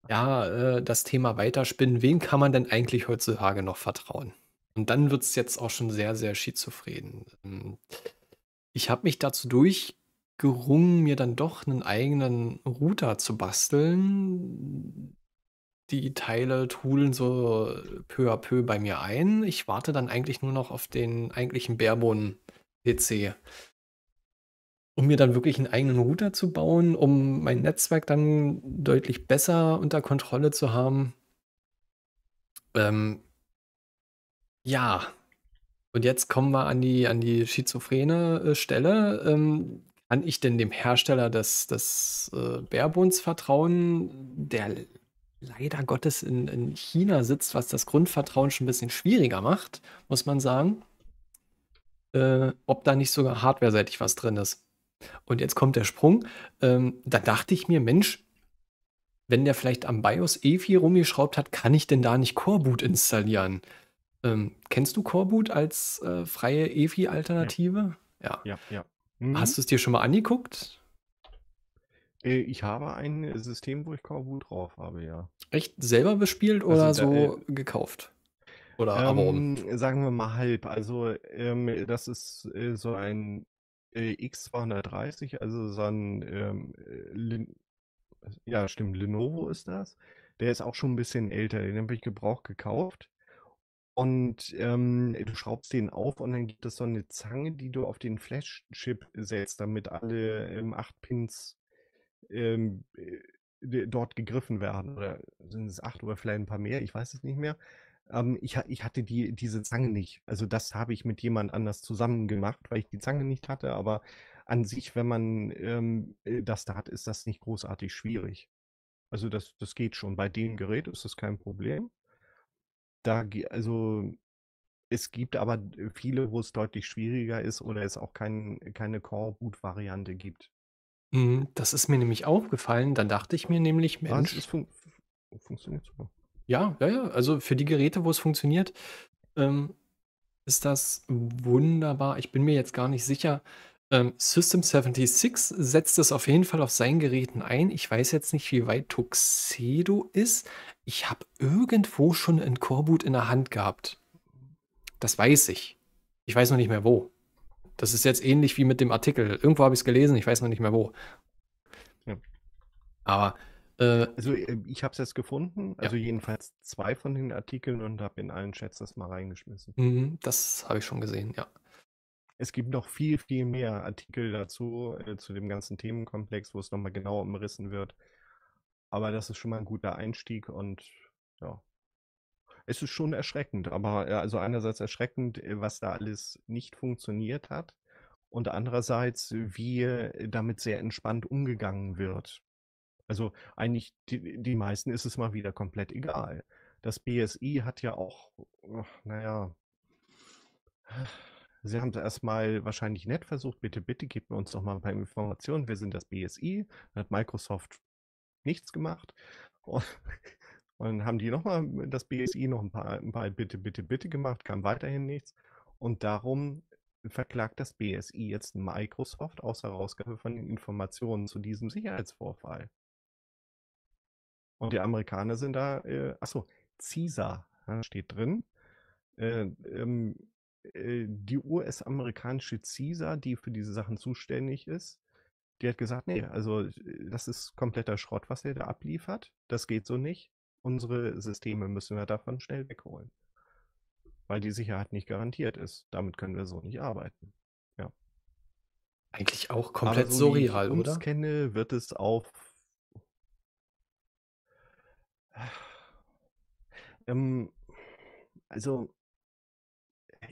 ja, äh, das Thema weiterspinnen. Wen kann man denn eigentlich heutzutage noch vertrauen? Und dann wird es jetzt auch schon sehr, sehr schizophren. Ähm, ich habe mich dazu durchgerungen, mir dann doch einen eigenen Router zu basteln. Die Teile trudeln so peu à peu bei mir ein. Ich warte dann eigentlich nur noch auf den eigentlichen Barebone-PC um mir dann wirklich einen eigenen Router zu bauen, um mein Netzwerk dann deutlich besser unter Kontrolle zu haben. Ähm, ja, und jetzt kommen wir an die, an die schizophrene äh, Stelle. Ähm, kann ich denn dem Hersteller des, das äh, Barebones vertrauen, der leider Gottes in, in China sitzt, was das Grundvertrauen schon ein bisschen schwieriger macht, muss man sagen, äh, ob da nicht sogar hardwareseitig was drin ist? Und jetzt kommt der Sprung. Ähm, da dachte ich mir, Mensch, wenn der vielleicht am BIOS EFI rumgeschraubt hat, kann ich denn da nicht Coreboot installieren? Ähm, kennst du Coreboot als äh, freie EFI-Alternative? Ja. Ja, ja. ja. Mhm. Hast du es dir schon mal angeguckt? Äh, ich habe ein System, wo ich Coreboot drauf habe, ja. Echt selber bespielt oder also, so äh, gekauft? Oder ähm, Sagen wir mal halb. Also ähm, das ist äh, so ein äh, X230, also so ein, ähm, äh, ja stimmt, Lenovo ist das. Der ist auch schon ein bisschen älter, den habe ich gebraucht gekauft. Und ähm, du schraubst den auf und dann gibt es so eine Zange, die du auf den Flash-Chip setzt, damit alle ähm, 8 Pins ähm, äh, dort gegriffen werden. Oder sind es 8 oder vielleicht ein paar mehr, ich weiß es nicht mehr ähm, ich, ich hatte die, diese Zange nicht. Also das habe ich mit jemand anders zusammen gemacht, weil ich die Zange nicht hatte. Aber an sich, wenn man ähm, äh, das da hat, ist das nicht großartig schwierig. Also das, das geht schon. Bei dem Gerät ist das kein Problem. Da, also es gibt aber viele, wo es deutlich schwieriger ist oder es auch kein, keine Core-Boot-Variante gibt. Mhm, das ist mir nämlich aufgefallen. Dann dachte ich mir nämlich, Mensch. Das fun funktioniert super. Ja, ja, ja. Also für die Geräte, wo es funktioniert, ähm, ist das wunderbar. Ich bin mir jetzt gar nicht sicher. Ähm, System76 setzt es auf jeden Fall auf seinen Geräten ein. Ich weiß jetzt nicht, wie weit Tuxedo ist. Ich habe irgendwo schon ein Coreboot in der Hand gehabt. Das weiß ich. Ich weiß noch nicht mehr wo. Das ist jetzt ähnlich wie mit dem Artikel. Irgendwo habe ich es gelesen, ich weiß noch nicht mehr wo. Ja. Aber äh, also äh, ich habe es jetzt gefunden, also ja. jedenfalls zwei von den Artikeln und habe in allen Chats das mal reingeschmissen. Mhm, das habe ich schon gesehen, ja. Es gibt noch viel, viel mehr Artikel dazu, äh, zu dem ganzen Themenkomplex, wo es nochmal genau umrissen wird. Aber das ist schon mal ein guter Einstieg und ja. Es ist schon erschreckend, aber äh, also einerseits erschreckend, was da alles nicht funktioniert hat und andererseits, wie damit sehr entspannt umgegangen wird. Also eigentlich die, die meisten ist es mal wieder komplett egal. Das BSI hat ja auch, oh, naja, Sie haben es erstmal wahrscheinlich nett versucht, bitte, bitte, gebt uns doch mal ein paar Informationen. Wir sind das BSI, dann hat Microsoft nichts gemacht. Und, dann haben die nochmal das BSI noch ein paar, ein paar Bitte, bitte, bitte gemacht, kam weiterhin nichts. Und darum verklagt das BSI jetzt Microsoft aus Herausgabe von den Informationen zu diesem Sicherheitsvorfall. Und die Amerikaner sind da, äh, achso, CISA ja, steht drin. Äh, ähm, äh, die US-amerikanische CISA, die für diese Sachen zuständig ist, die hat gesagt, nee, also äh, das ist kompletter Schrott, was ihr da abliefert. Das geht so nicht. Unsere Systeme müssen wir davon schnell wegholen. Weil die Sicherheit nicht garantiert ist. Damit können wir so nicht arbeiten. Ja. Eigentlich auch komplett Aber so surreal, wie ich uns oder? kenne, wird es auf ähm, also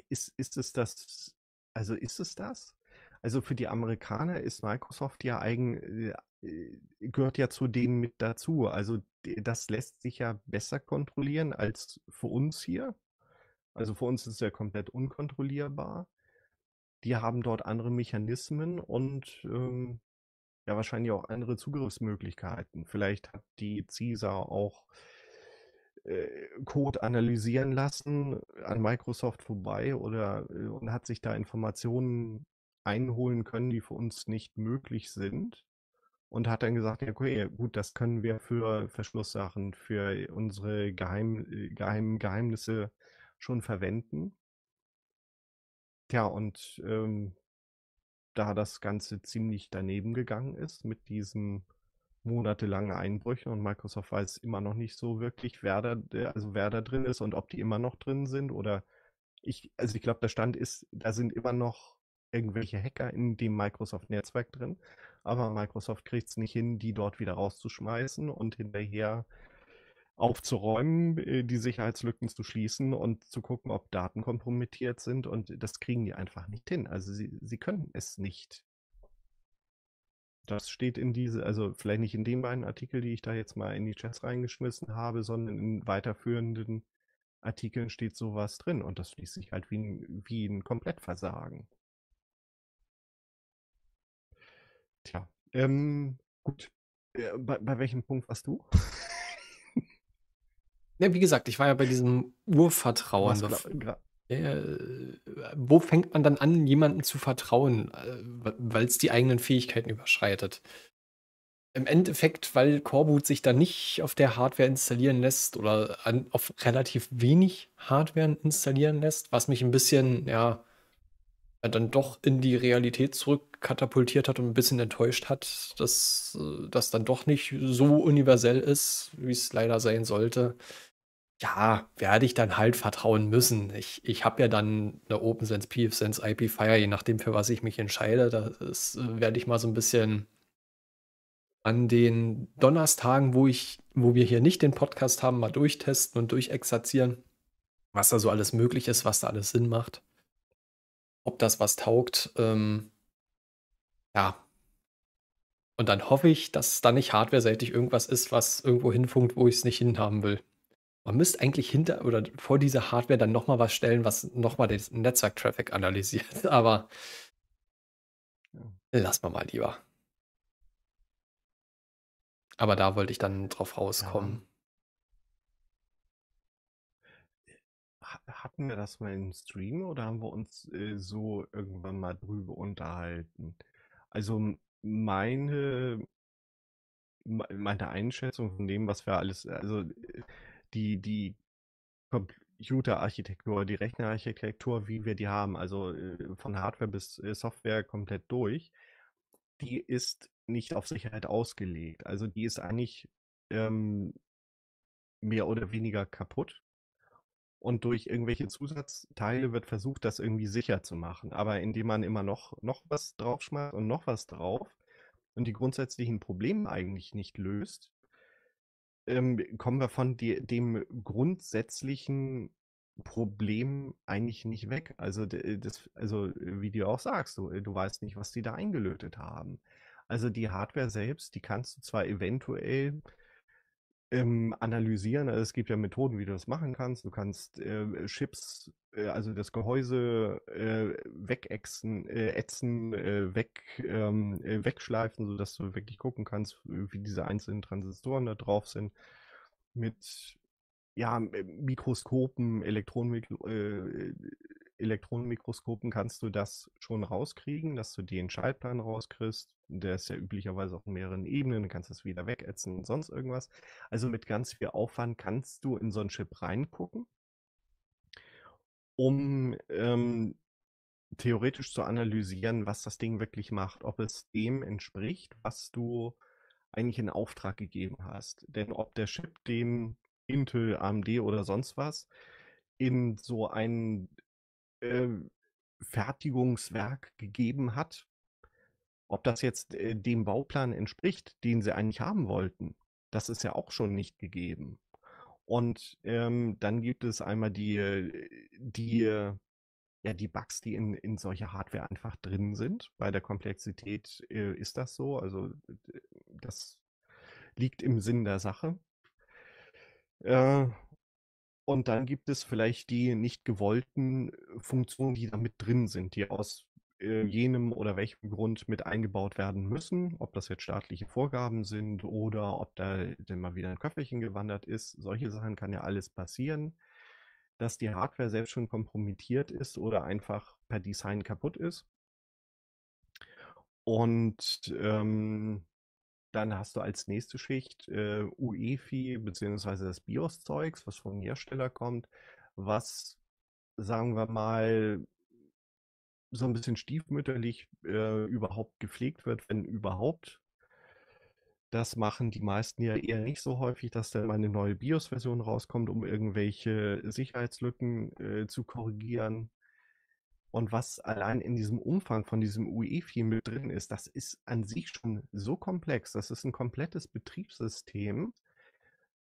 ist, ist es das, also ist es das? Also für die Amerikaner ist Microsoft ja eigen, äh, äh, gehört ja zu denen mit dazu. Also das lässt sich ja besser kontrollieren als für uns hier. Also für uns ist es ja komplett unkontrollierbar. Die haben dort andere Mechanismen und ähm, ja wahrscheinlich auch andere Zugriffsmöglichkeiten. Vielleicht hat die CISA auch äh, Code analysieren lassen an Microsoft vorbei oder äh, und hat sich da Informationen einholen können, die für uns nicht möglich sind. Und hat dann gesagt, okay, gut, das können wir für Verschlusssachen, für unsere Geheim, äh, Geheim, Geheimnisse schon verwenden. Tja, und ähm, da das Ganze ziemlich daneben gegangen ist mit diesen monatelangen Einbrüchen und Microsoft weiß immer noch nicht so wirklich, wer da, also wer da drin ist und ob die immer noch drin sind oder ich, also ich glaube, der Stand ist, da sind immer noch irgendwelche Hacker in dem Microsoft-Netzwerk drin, aber Microsoft kriegt es nicht hin, die dort wieder rauszuschmeißen und hinterher aufzuräumen, äh, die Sicherheitslücken zu schließen und zu gucken, ob Daten kompromittiert sind. Und das kriegen die einfach nicht hin. Also sie, sie können es nicht. Das steht in diese, also vielleicht nicht in den beiden Artikeln, die ich da jetzt mal in die Chats reingeschmissen habe, sondern in weiterführenden Artikeln steht sowas drin. Und das schließt sich halt wie ein, wie ein Komplettversagen. Tja, ähm, gut. Äh, bei, bei welchem Punkt warst du? Ja, wie gesagt, ich war ja bei diesem Urvertrauen. Äh, wo fängt man dann an, jemandem zu vertrauen, äh, weil es die eigenen Fähigkeiten überschreitet? Im Endeffekt, weil Coreboot sich da nicht auf der Hardware installieren lässt oder an, auf relativ wenig Hardware installieren lässt, was mich ein bisschen, ja, dann doch in die Realität zurückkatapultiert hat und ein bisschen enttäuscht hat, dass äh, das dann doch nicht so universell ist, wie es leider sein sollte ja, werde ich dann halt vertrauen müssen. Ich, ich habe ja dann eine OpenSense, PFSense, IPFire, je nachdem, für was ich mich entscheide. Das äh, werde ich mal so ein bisschen an den Donnerstagen, wo ich, wo wir hier nicht den Podcast haben, mal durchtesten und durchexerzieren, was da so alles möglich ist, was da alles Sinn macht, ob das was taugt. Ähm, ja. Und dann hoffe ich, dass da nicht hardware-seitig irgendwas ist, was irgendwo hinfunkt, wo ich es nicht hinhaben will. Man müsste eigentlich hinter oder vor dieser Hardware dann nochmal was stellen, was nochmal den Netzwerk-Traffic analysiert. Aber lass mal mal lieber. Aber da wollte ich dann drauf rauskommen. Ja. Hatten wir das mal im Stream oder haben wir uns äh, so irgendwann mal drüber unterhalten? Also meine meine Einschätzung von dem, was wir alles, also äh, die, die Computerarchitektur, die Rechnerarchitektur, wie wir die haben, also äh, von Hardware bis äh, Software komplett durch, die ist nicht auf Sicherheit ausgelegt. Also die ist eigentlich ähm, mehr oder weniger kaputt. Und durch irgendwelche Zusatzteile wird versucht, das irgendwie sicher zu machen. Aber indem man immer noch, noch was draufschmeißt und noch was drauf und die grundsätzlichen Probleme eigentlich nicht löst, ähm, kommen wir von de dem grundsätzlichen Problem eigentlich nicht weg. Also, äh, das, also äh, wie du auch sagst, du, äh, du weißt nicht, was die da eingelötet haben. Also die Hardware selbst, die kannst du zwar eventuell ähm, analysieren. Also es gibt ja Methoden, wie du das machen kannst. Du kannst äh, Chips, äh, also das Gehäuse äh, wegätzen, äh, ätzen, äh, weg, ähm, äh, wegschleifen, sodass du wirklich gucken kannst, wie diese einzelnen Transistoren da drauf sind. Mit ja, Mikroskopen, Elektronenmikro, äh, Elektronenmikroskopen kannst du das schon rauskriegen, dass du den Schaltplan rauskriegst. Der ist ja üblicherweise auf mehreren Ebenen, du kannst das wieder wegätzen und sonst irgendwas. Also mit ganz viel Aufwand kannst du in so einen Chip reingucken, um ähm, theoretisch zu analysieren, was das Ding wirklich macht, ob es dem entspricht, was du eigentlich in Auftrag gegeben hast. Denn ob der Chip dem Intel, AMD oder sonst was in so einen ähm, Fertigungswerk gegeben hat, ob das jetzt äh, dem Bauplan entspricht, den sie eigentlich haben wollten, das ist ja auch schon nicht gegeben. Und ähm, dann gibt es einmal die, äh, die, äh, ja, die Bugs, die in, in solcher Hardware einfach drin sind. Bei der Komplexität äh, ist das so. Also das liegt im Sinn der Sache. Äh, und dann gibt es vielleicht die nicht gewollten äh, Funktionen, die da mit drin sind, die aus äh, jenem oder welchem Grund mit eingebaut werden müssen, ob das jetzt staatliche Vorgaben sind oder ob da denn mal wieder ein Köfferchen gewandert ist. Solche Sachen kann ja alles passieren, dass die Hardware selbst schon kompromittiert ist oder einfach per Design kaputt ist. Und ähm, dann hast du als nächste Schicht äh, UEFI bzw. das BIOS-Zeugs, was vom Hersteller kommt, was, sagen wir mal, so ein bisschen stiefmütterlich äh, überhaupt gepflegt wird, wenn überhaupt. Das machen die meisten ja eher nicht so häufig, dass da mal eine neue BIOS-Version rauskommt, um irgendwelche Sicherheitslücken äh, zu korrigieren und was allein in diesem Umfang von diesem UEFI mit drin ist, das ist an sich schon so komplex. Das ist ein komplettes Betriebssystem,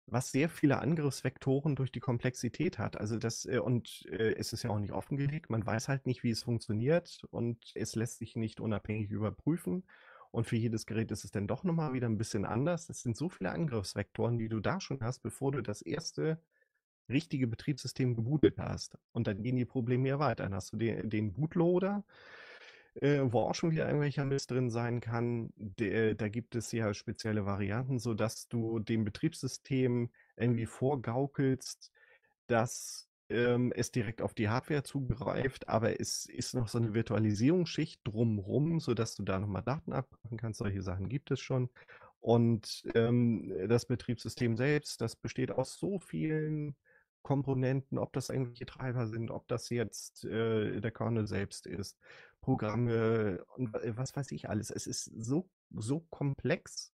was sehr viele Angriffsvektoren durch die Komplexität hat. Also das, äh, und äh, es ist ja auch nicht offengelegt, man weiß halt nicht, wie es funktioniert und es lässt sich nicht unabhängig überprüfen. Und für jedes Gerät ist es dann doch nochmal wieder ein bisschen anders. Es sind so viele Angriffsvektoren, die du da schon hast, bevor du das erste richtige Betriebssystem gebootet hast. Und dann gehen die Probleme ja weiter. Dann hast du den, den Bootloader, äh, wo auch schon wieder irgendwelcher Mist drin sein kann. De, da gibt es ja spezielle Varianten, sodass du dem Betriebssystem irgendwie vorgaukelst, dass ähm, es direkt auf die Hardware zugreift, aber es ist noch so eine Virtualisierungsschicht drumrum, sodass du da nochmal Daten abrufen kannst. Solche Sachen gibt es schon. Und ähm, das Betriebssystem selbst, das besteht aus so vielen Komponenten, ob das irgendwelche Treiber sind, ob das jetzt äh, der Kernel selbst ist, Programme und äh, was weiß ich alles. Es ist so, so komplex,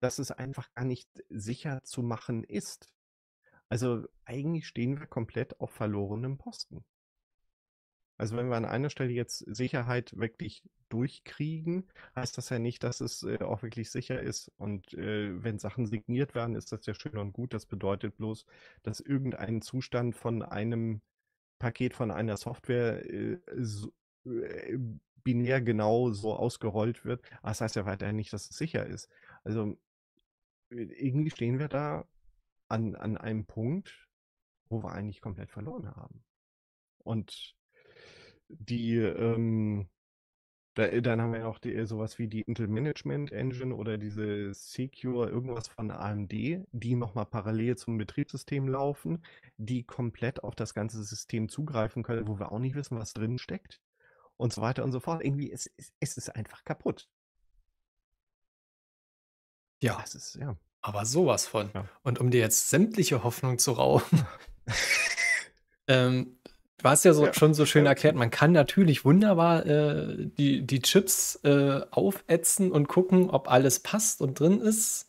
dass es einfach gar nicht sicher zu machen ist. Also eigentlich stehen wir komplett auf verlorenem Posten. Also wenn wir an einer Stelle jetzt Sicherheit wirklich durchkriegen, heißt das ja nicht, dass es äh, auch wirklich sicher ist. Und äh, wenn Sachen signiert werden, ist das ja schön und gut. Das bedeutet bloß, dass irgendein Zustand von einem Paket, von einer Software äh, so, äh, binär genau so ausgerollt wird. Aber das heißt ja weiterhin nicht, dass es sicher ist. Also äh, irgendwie stehen wir da an, an einem Punkt, wo wir eigentlich komplett verloren haben. Und die, ähm, da, äh, dann haben wir ja auch die, äh, sowas wie die Intel Management Engine oder diese Secure, irgendwas von AMD, die nochmal parallel zum Betriebssystem laufen, die komplett auf das ganze System zugreifen können, wo wir auch nicht wissen, was drin steckt und so weiter und so fort. Irgendwie ist, ist, ist es einfach kaputt. Ja. Das ist, ja. Aber sowas von. Ja. Und um dir jetzt sämtliche Hoffnung zu rauben, ähm, Du hast ja, so, ja. schon so schön erklärt, man kann natürlich wunderbar äh, die, die Chips äh, aufätzen und gucken, ob alles passt und drin ist.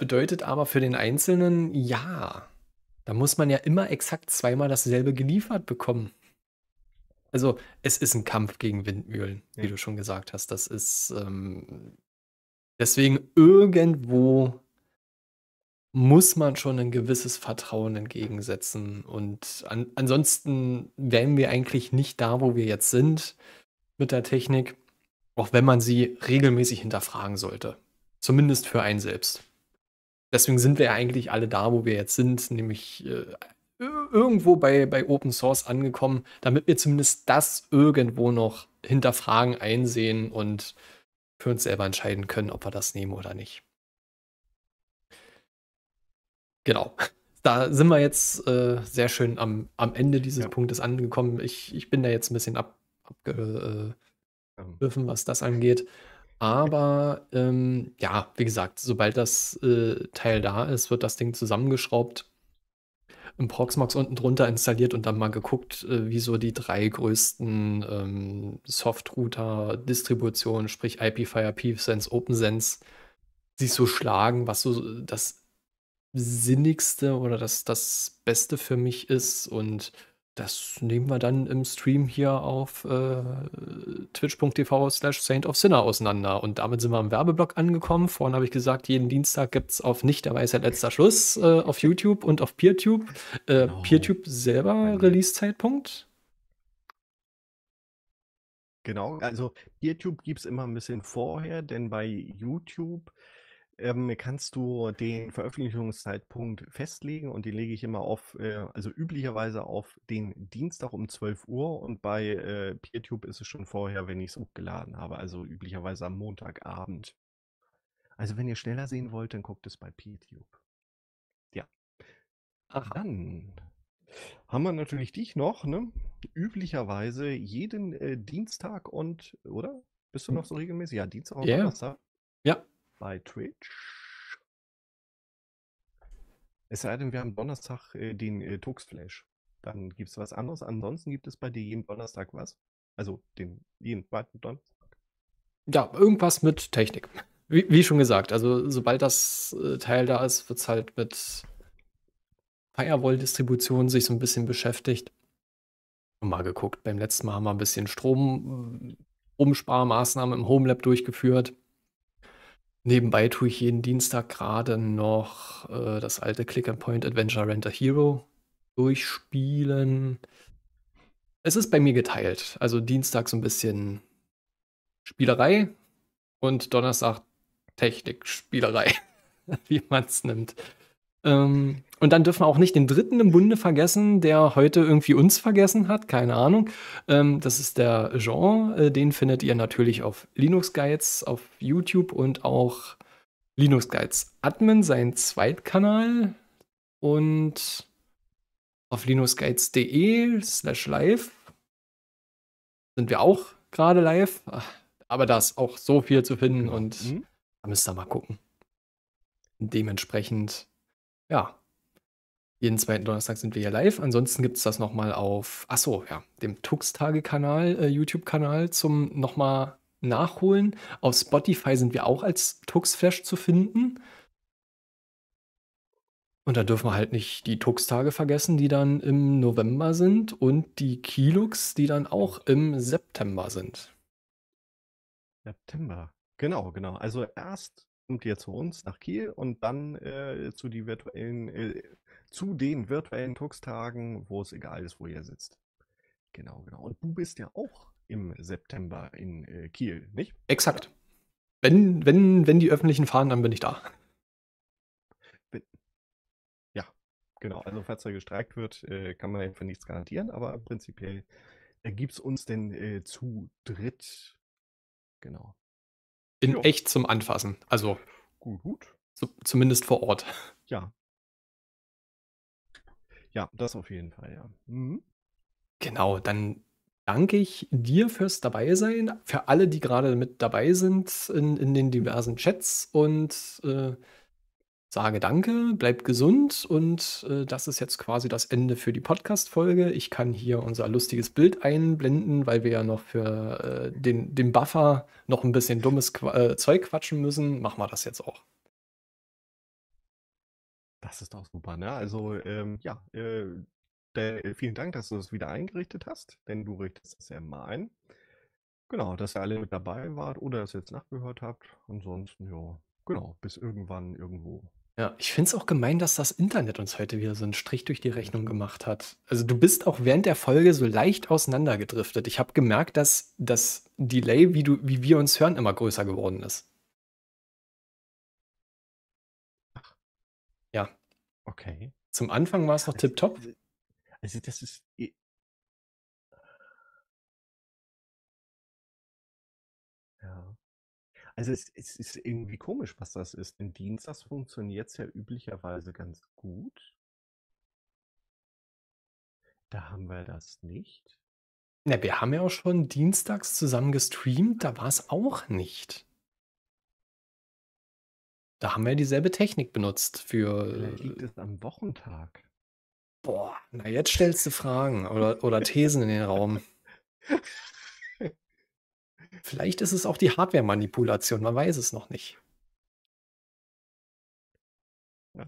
Bedeutet aber für den Einzelnen, ja, da muss man ja immer exakt zweimal dasselbe geliefert bekommen. Also es ist ein Kampf gegen Windmühlen, ja. wie du schon gesagt hast. Das ist ähm, deswegen irgendwo muss man schon ein gewisses Vertrauen entgegensetzen. Und an, ansonsten wären wir eigentlich nicht da, wo wir jetzt sind mit der Technik, auch wenn man sie regelmäßig hinterfragen sollte. Zumindest für einen selbst. Deswegen sind wir ja eigentlich alle da, wo wir jetzt sind, nämlich äh, irgendwo bei, bei Open Source angekommen, damit wir zumindest das irgendwo noch hinterfragen, einsehen und für uns selber entscheiden können, ob wir das nehmen oder nicht. Genau. Da sind wir jetzt äh, sehr schön am, am Ende dieses ja. Punktes angekommen. Ich, ich bin da jetzt ein bisschen ab, abgegriffen, äh, ähm. was das angeht. Aber ähm, ja, wie gesagt, sobald das äh, Teil da ist, wird das Ding zusammengeschraubt, im Proxmox unten drunter installiert und dann mal geguckt, äh, wie so die drei größten ähm, Soft-Router-Distributionen, sprich IPFire, PeeveSense, OpenSense, sich so schlagen, was so das Sinnigste oder das, das Beste für mich ist. Und das nehmen wir dann im Stream hier auf äh, twitch.tv slash Saint of Sinner auseinander. Und damit sind wir am Werbeblock angekommen. Vorhin habe ich gesagt, jeden Dienstag gibt es auf Nicht, aber ist ja letzter Schluss, äh, auf YouTube und auf PeerTube. Äh, no. Genau. PeerTube selber Release-Zeitpunkt? Genau, also PeerTube gibt es immer ein bisschen vorher, denn bei YouTube ähm, kannst du den Veröffentlichungszeitpunkt festlegen und den lege ich immer auf, äh, also üblicherweise auf den Dienstag um 12 Uhr und bei äh, PeerTube ist es schon vorher, wenn ich es hochgeladen habe, also üblicherweise am Montagabend. Also wenn ihr schneller sehen wollt, dann guckt es bei PeerTube. Ja. Ach. Dann haben wir natürlich dich noch, ne? Üblicherweise jeden äh, Dienstag und, oder? Bist du hm. noch so regelmäßig? Ja, Dienstag und yeah. Donnerstag. Ja, bei Twitch. Es sei denn, wir haben Donnerstag äh, den äh, tux Dann gibt es was anderes. Ansonsten gibt es bei dir jeden Donnerstag was. Also den jeden zweiten Donnerstag. Ja, irgendwas mit Technik. Wie, wie schon gesagt, also sobald das äh, Teil da ist, wird es halt mit Firewall-Distribution sich so ein bisschen beschäftigt. Mal geguckt. Beim letzten Mal haben wir ein bisschen Strom, Stromsparmaßnahmen ähm, im Homelab durchgeführt. Nebenbei tue ich jeden Dienstag gerade noch äh, das alte Click and Point Adventure Renter Hero durchspielen. Es ist bei mir geteilt. Also Dienstag so ein bisschen Spielerei und Donnerstag Technik, Spielerei, wie man es nimmt. Ähm, und dann dürfen wir auch nicht den dritten im Bunde vergessen, der heute irgendwie uns vergessen hat, keine Ahnung. Ähm, das ist der Jean, äh, den findet ihr natürlich auf Linux Guides, auf YouTube und auch Linux Guides Admin, sein Zweitkanal. Und auf linuxguides.de slash live sind wir auch gerade live. aber da ist auch so viel zu finden und mhm. da müsst ihr mal gucken. Dementsprechend ja, jeden zweiten Donnerstag sind wir hier live. Ansonsten gibt es das nochmal auf, achso, ja, dem Tux-Tage-Kanal, äh, YouTube-Kanal zum nochmal nachholen. Auf Spotify sind wir auch als Tux-Flash zu finden. Und da dürfen wir halt nicht die Tux-Tage vergessen, die dann im November sind und die Kilux, die dann auch im September sind. September. Genau, genau. Also erst kommt ihr zu uns nach Kiel und dann äh, zu, die virtuellen, äh, zu den virtuellen Tuxtagen, wo es egal ist, wo ihr sitzt. Genau, genau. Und du bist ja auch im September in äh, Kiel, nicht? Exakt. Wenn, wenn, wenn die öffentlichen fahren, dann bin ich da. Ja, genau. Also falls da gestreikt wird, äh, kann man einfach nichts garantieren, aber prinzipiell äh, gibt es uns denn äh, zu dritt. Genau. In jo. echt zum Anfassen. Also. Gut, gut. So, zumindest vor Ort. Ja. Ja, das auf jeden Fall, ja. Mhm. Genau, dann danke ich dir fürs Dabeisein, für alle, die gerade mit dabei sind in, in den diversen Chats und äh, sage danke, bleibt gesund und äh, das ist jetzt quasi das Ende für die Podcast-Folge. Ich kann hier unser lustiges Bild einblenden, weil wir ja noch für äh, den, den Buffer noch ein bisschen dummes Qu äh, Zeug quatschen müssen. Machen wir das jetzt auch. Das ist auch super, ne? Also, ähm, ja, äh, der, äh, vielen Dank, dass du das wieder eingerichtet hast, denn du richtest das ja immer ein. Genau, dass ihr alle mit dabei wart oder dass jetzt nachgehört habt. Ansonsten, ja, genau, bis irgendwann irgendwo. Ja, ich finde es auch gemein, dass das Internet uns heute wieder so einen Strich durch die Rechnung mhm. gemacht hat. Also du bist auch während der Folge so leicht auseinandergedriftet. Ich habe gemerkt, dass das Delay, wie, du, wie wir uns hören, immer größer geworden ist. Ach. Ja. Okay. Zum Anfang war es noch also, Also das ist Also es, es ist irgendwie komisch, was das ist. Denn Dienstags funktioniert es ja üblicherweise ganz gut. Da haben wir das nicht. Na, wir haben ja auch schon dienstags zusammen gestreamt, da war es auch nicht. Da haben wir dieselbe Technik benutzt für. Vielleicht äh, liegt es am Wochentag. Boah, na jetzt stellst du Fragen oder, oder Thesen in den Raum. Vielleicht ist es auch die Hardware-Manipulation, man weiß es noch nicht. Ja.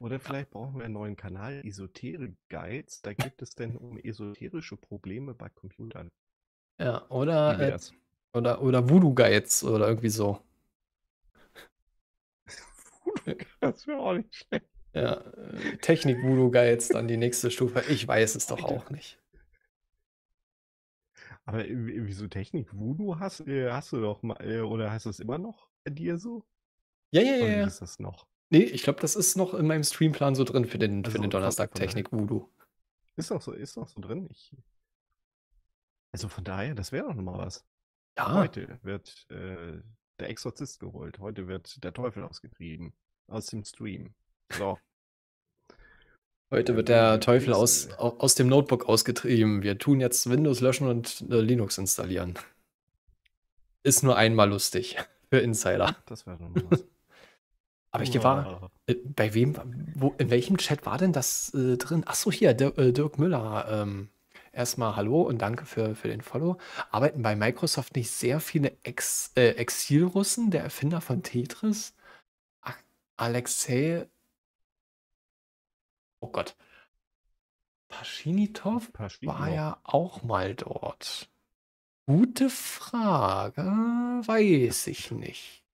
Oder vielleicht brauchen wir einen neuen Kanal Esoterik-Guides. Da gibt es denn um esoterische Probleme bei Computern. Ja, oder, äh, oder, oder Voodoo-Guides oder irgendwie so. das wäre auch nicht schlecht. Ja, äh, Technik-Voodoo-Guides dann die nächste Stufe. Ich weiß es doch auch nicht. Aber wieso Technik? Voodoo hast, äh, hast du doch mal, äh, oder hast du es immer noch bei dir so? Ja, ja, ja. Oder ist das noch? Nee, ich glaube, das ist noch in meinem Streamplan so drin für den, also für den Donnerstag Technik Voodoo. Ist doch so, ist doch so drin. Ich, also von daher, das wäre doch nochmal was. Ja. Heute wird äh, der Exorzist geholt. Heute wird der Teufel ausgetrieben. Aus dem Stream. So. Heute wird der Teufel aus, aus dem Notebook ausgetrieben. Wir tun jetzt Windows löschen und äh, Linux installieren. Ist nur einmal lustig für Insider. Das wäre nochmal was. Aber ich oh. war, äh, bei wem, wo, in welchem Chat war denn das äh, drin? Achso, hier, D äh, Dirk Müller. Ähm, erstmal Hallo und danke für, für den Follow. Arbeiten bei Microsoft nicht sehr viele Ex, äh, Exilrussen, der Erfinder von Tetris? Alexei oh Gott, Paschinitov war ja auch mal dort. Gute Frage, weiß ich nicht.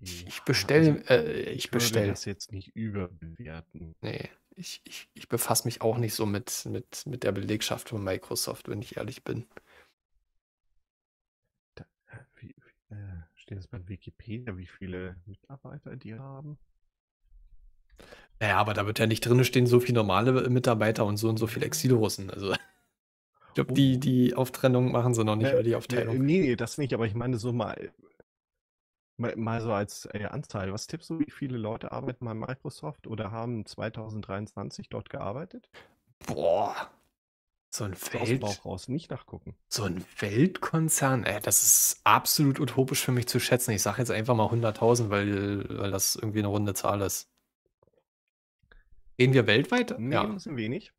ich bestelle, also, äh, ich, ich bestelle. das jetzt nicht überbewerten. Nee, ich, ich, ich befasse mich auch nicht so mit, mit, mit der Belegschaft von Microsoft, wenn ich ehrlich bin. Da, wie, wie, äh, steht das bei Wikipedia, wie viele Mitarbeiter die haben? Naja, aber da wird ja nicht drin stehen, so viele normale äh, Mitarbeiter und so und so viele Exilrussen. Also. Ich glaube, die, oh. die Auftrennung machen sie noch nicht, äh, oder die äh, äh, Aufteilung. Nee, nee, das nicht, aber ich meine so mal, mal, mal so als äh, Anzahl. Was tippst du, wie viele Leute arbeiten bei Microsoft oder haben 2023 dort gearbeitet? Boah, so ein Welt... raus, nicht nachgucken. So ein Weltkonzern, ey, das ist absolut utopisch für mich zu schätzen. Ich sage jetzt einfach mal 100.000, weil, weil das irgendwie eine runde Zahl ist. Reden wir weltweit? Nee, ja. das sind wenig.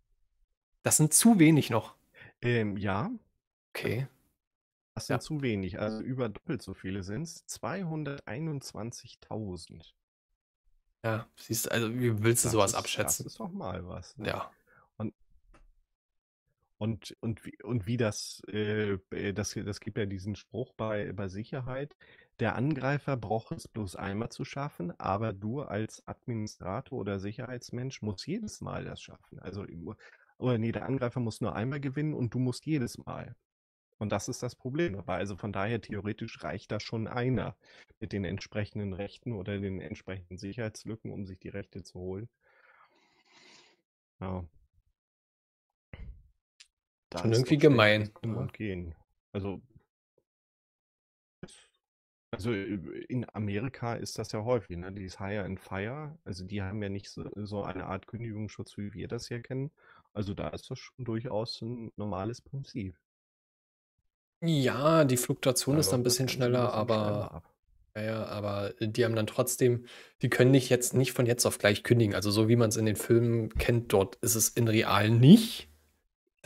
Das sind zu wenig noch. Ähm, ja. Okay. Das sind ja. zu wenig. Also über doppelt so viele sind es. 221.000. Ja, siehst du, also wie willst du das sowas ist, abschätzen? Das ist doch mal was. Ne? Ja. Und, und, und, wie, und wie das, äh, das, das gibt ja diesen Spruch bei, bei Sicherheit, der Angreifer braucht es bloß einmal zu schaffen, aber du als Administrator oder Sicherheitsmensch musst jedes Mal das schaffen. Also, oder nee, der Angreifer muss nur einmal gewinnen und du musst jedes Mal. Und das ist das Problem dabei. Also von daher theoretisch reicht da schon einer mit den entsprechenden Rechten oder den entsprechenden Sicherheitslücken, um sich die Rechte zu holen. Ja. Das schon irgendwie gemein. Und ne? gehen. Also also äh, in Amerika ist das ja häufig, ne? Dieses Hire and Fire, also die haben ja nicht so, äh, so eine Art Kündigungsschutz, wie wir das hier kennen. Also da ist das schon durchaus ein normales Prinzip. Ja, die Fluktuation da ist dann ein bisschen schneller, ein bisschen aber schneller ja, aber die haben dann trotzdem, die können nicht jetzt nicht von jetzt auf gleich kündigen. Also so wie man es in den Filmen kennt, dort ist es in real nicht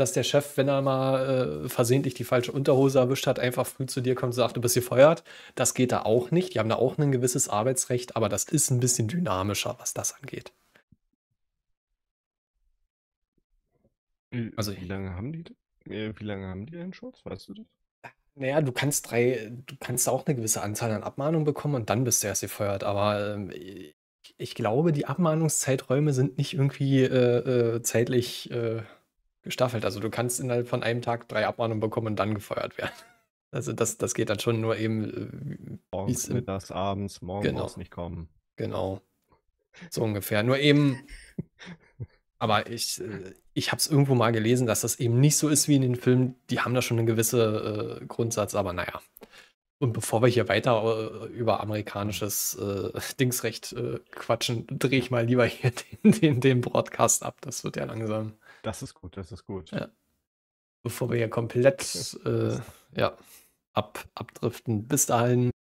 dass der Chef, wenn er mal äh, versehentlich die falsche Unterhose erwischt hat, einfach früh zu dir kommt und sagt, du bist gefeuert. Das geht da auch nicht. Die haben da auch ein gewisses Arbeitsrecht, aber das ist ein bisschen dynamischer, was das angeht. Hm, also, äh, wie lange haben die, wie lange haben die einen Schutz? Weißt du das? Naja, du kannst drei, du kannst auch eine gewisse Anzahl an Abmahnungen bekommen und dann bist du erst gefeuert. Aber äh, ich, ich, glaube, die Abmahnungszeiträume sind nicht irgendwie äh, äh zeitlich äh, gestaffelt. Also du kannst innerhalb von einem Tag drei Abmahnungen bekommen und dann gefeuert werden. Also das, das geht dann schon nur eben. Äh, Morgens, mittags, abends, morgens genau. nicht kommen. Genau. So ungefähr. Nur eben. aber ich, äh, ich habe es irgendwo mal gelesen, dass das eben nicht so ist wie in den Filmen. Die haben da schon einen gewissen äh, Grundsatz, aber naja. Und bevor wir hier weiter äh, über amerikanisches äh, Dingsrecht äh, quatschen, drehe ich mal lieber hier den, den, den Broadcast ab. Das wird ja langsam. Das ist gut, das ist gut. Ja. Bevor wir hier komplett äh, ja, ab, abdriften. Bis dahin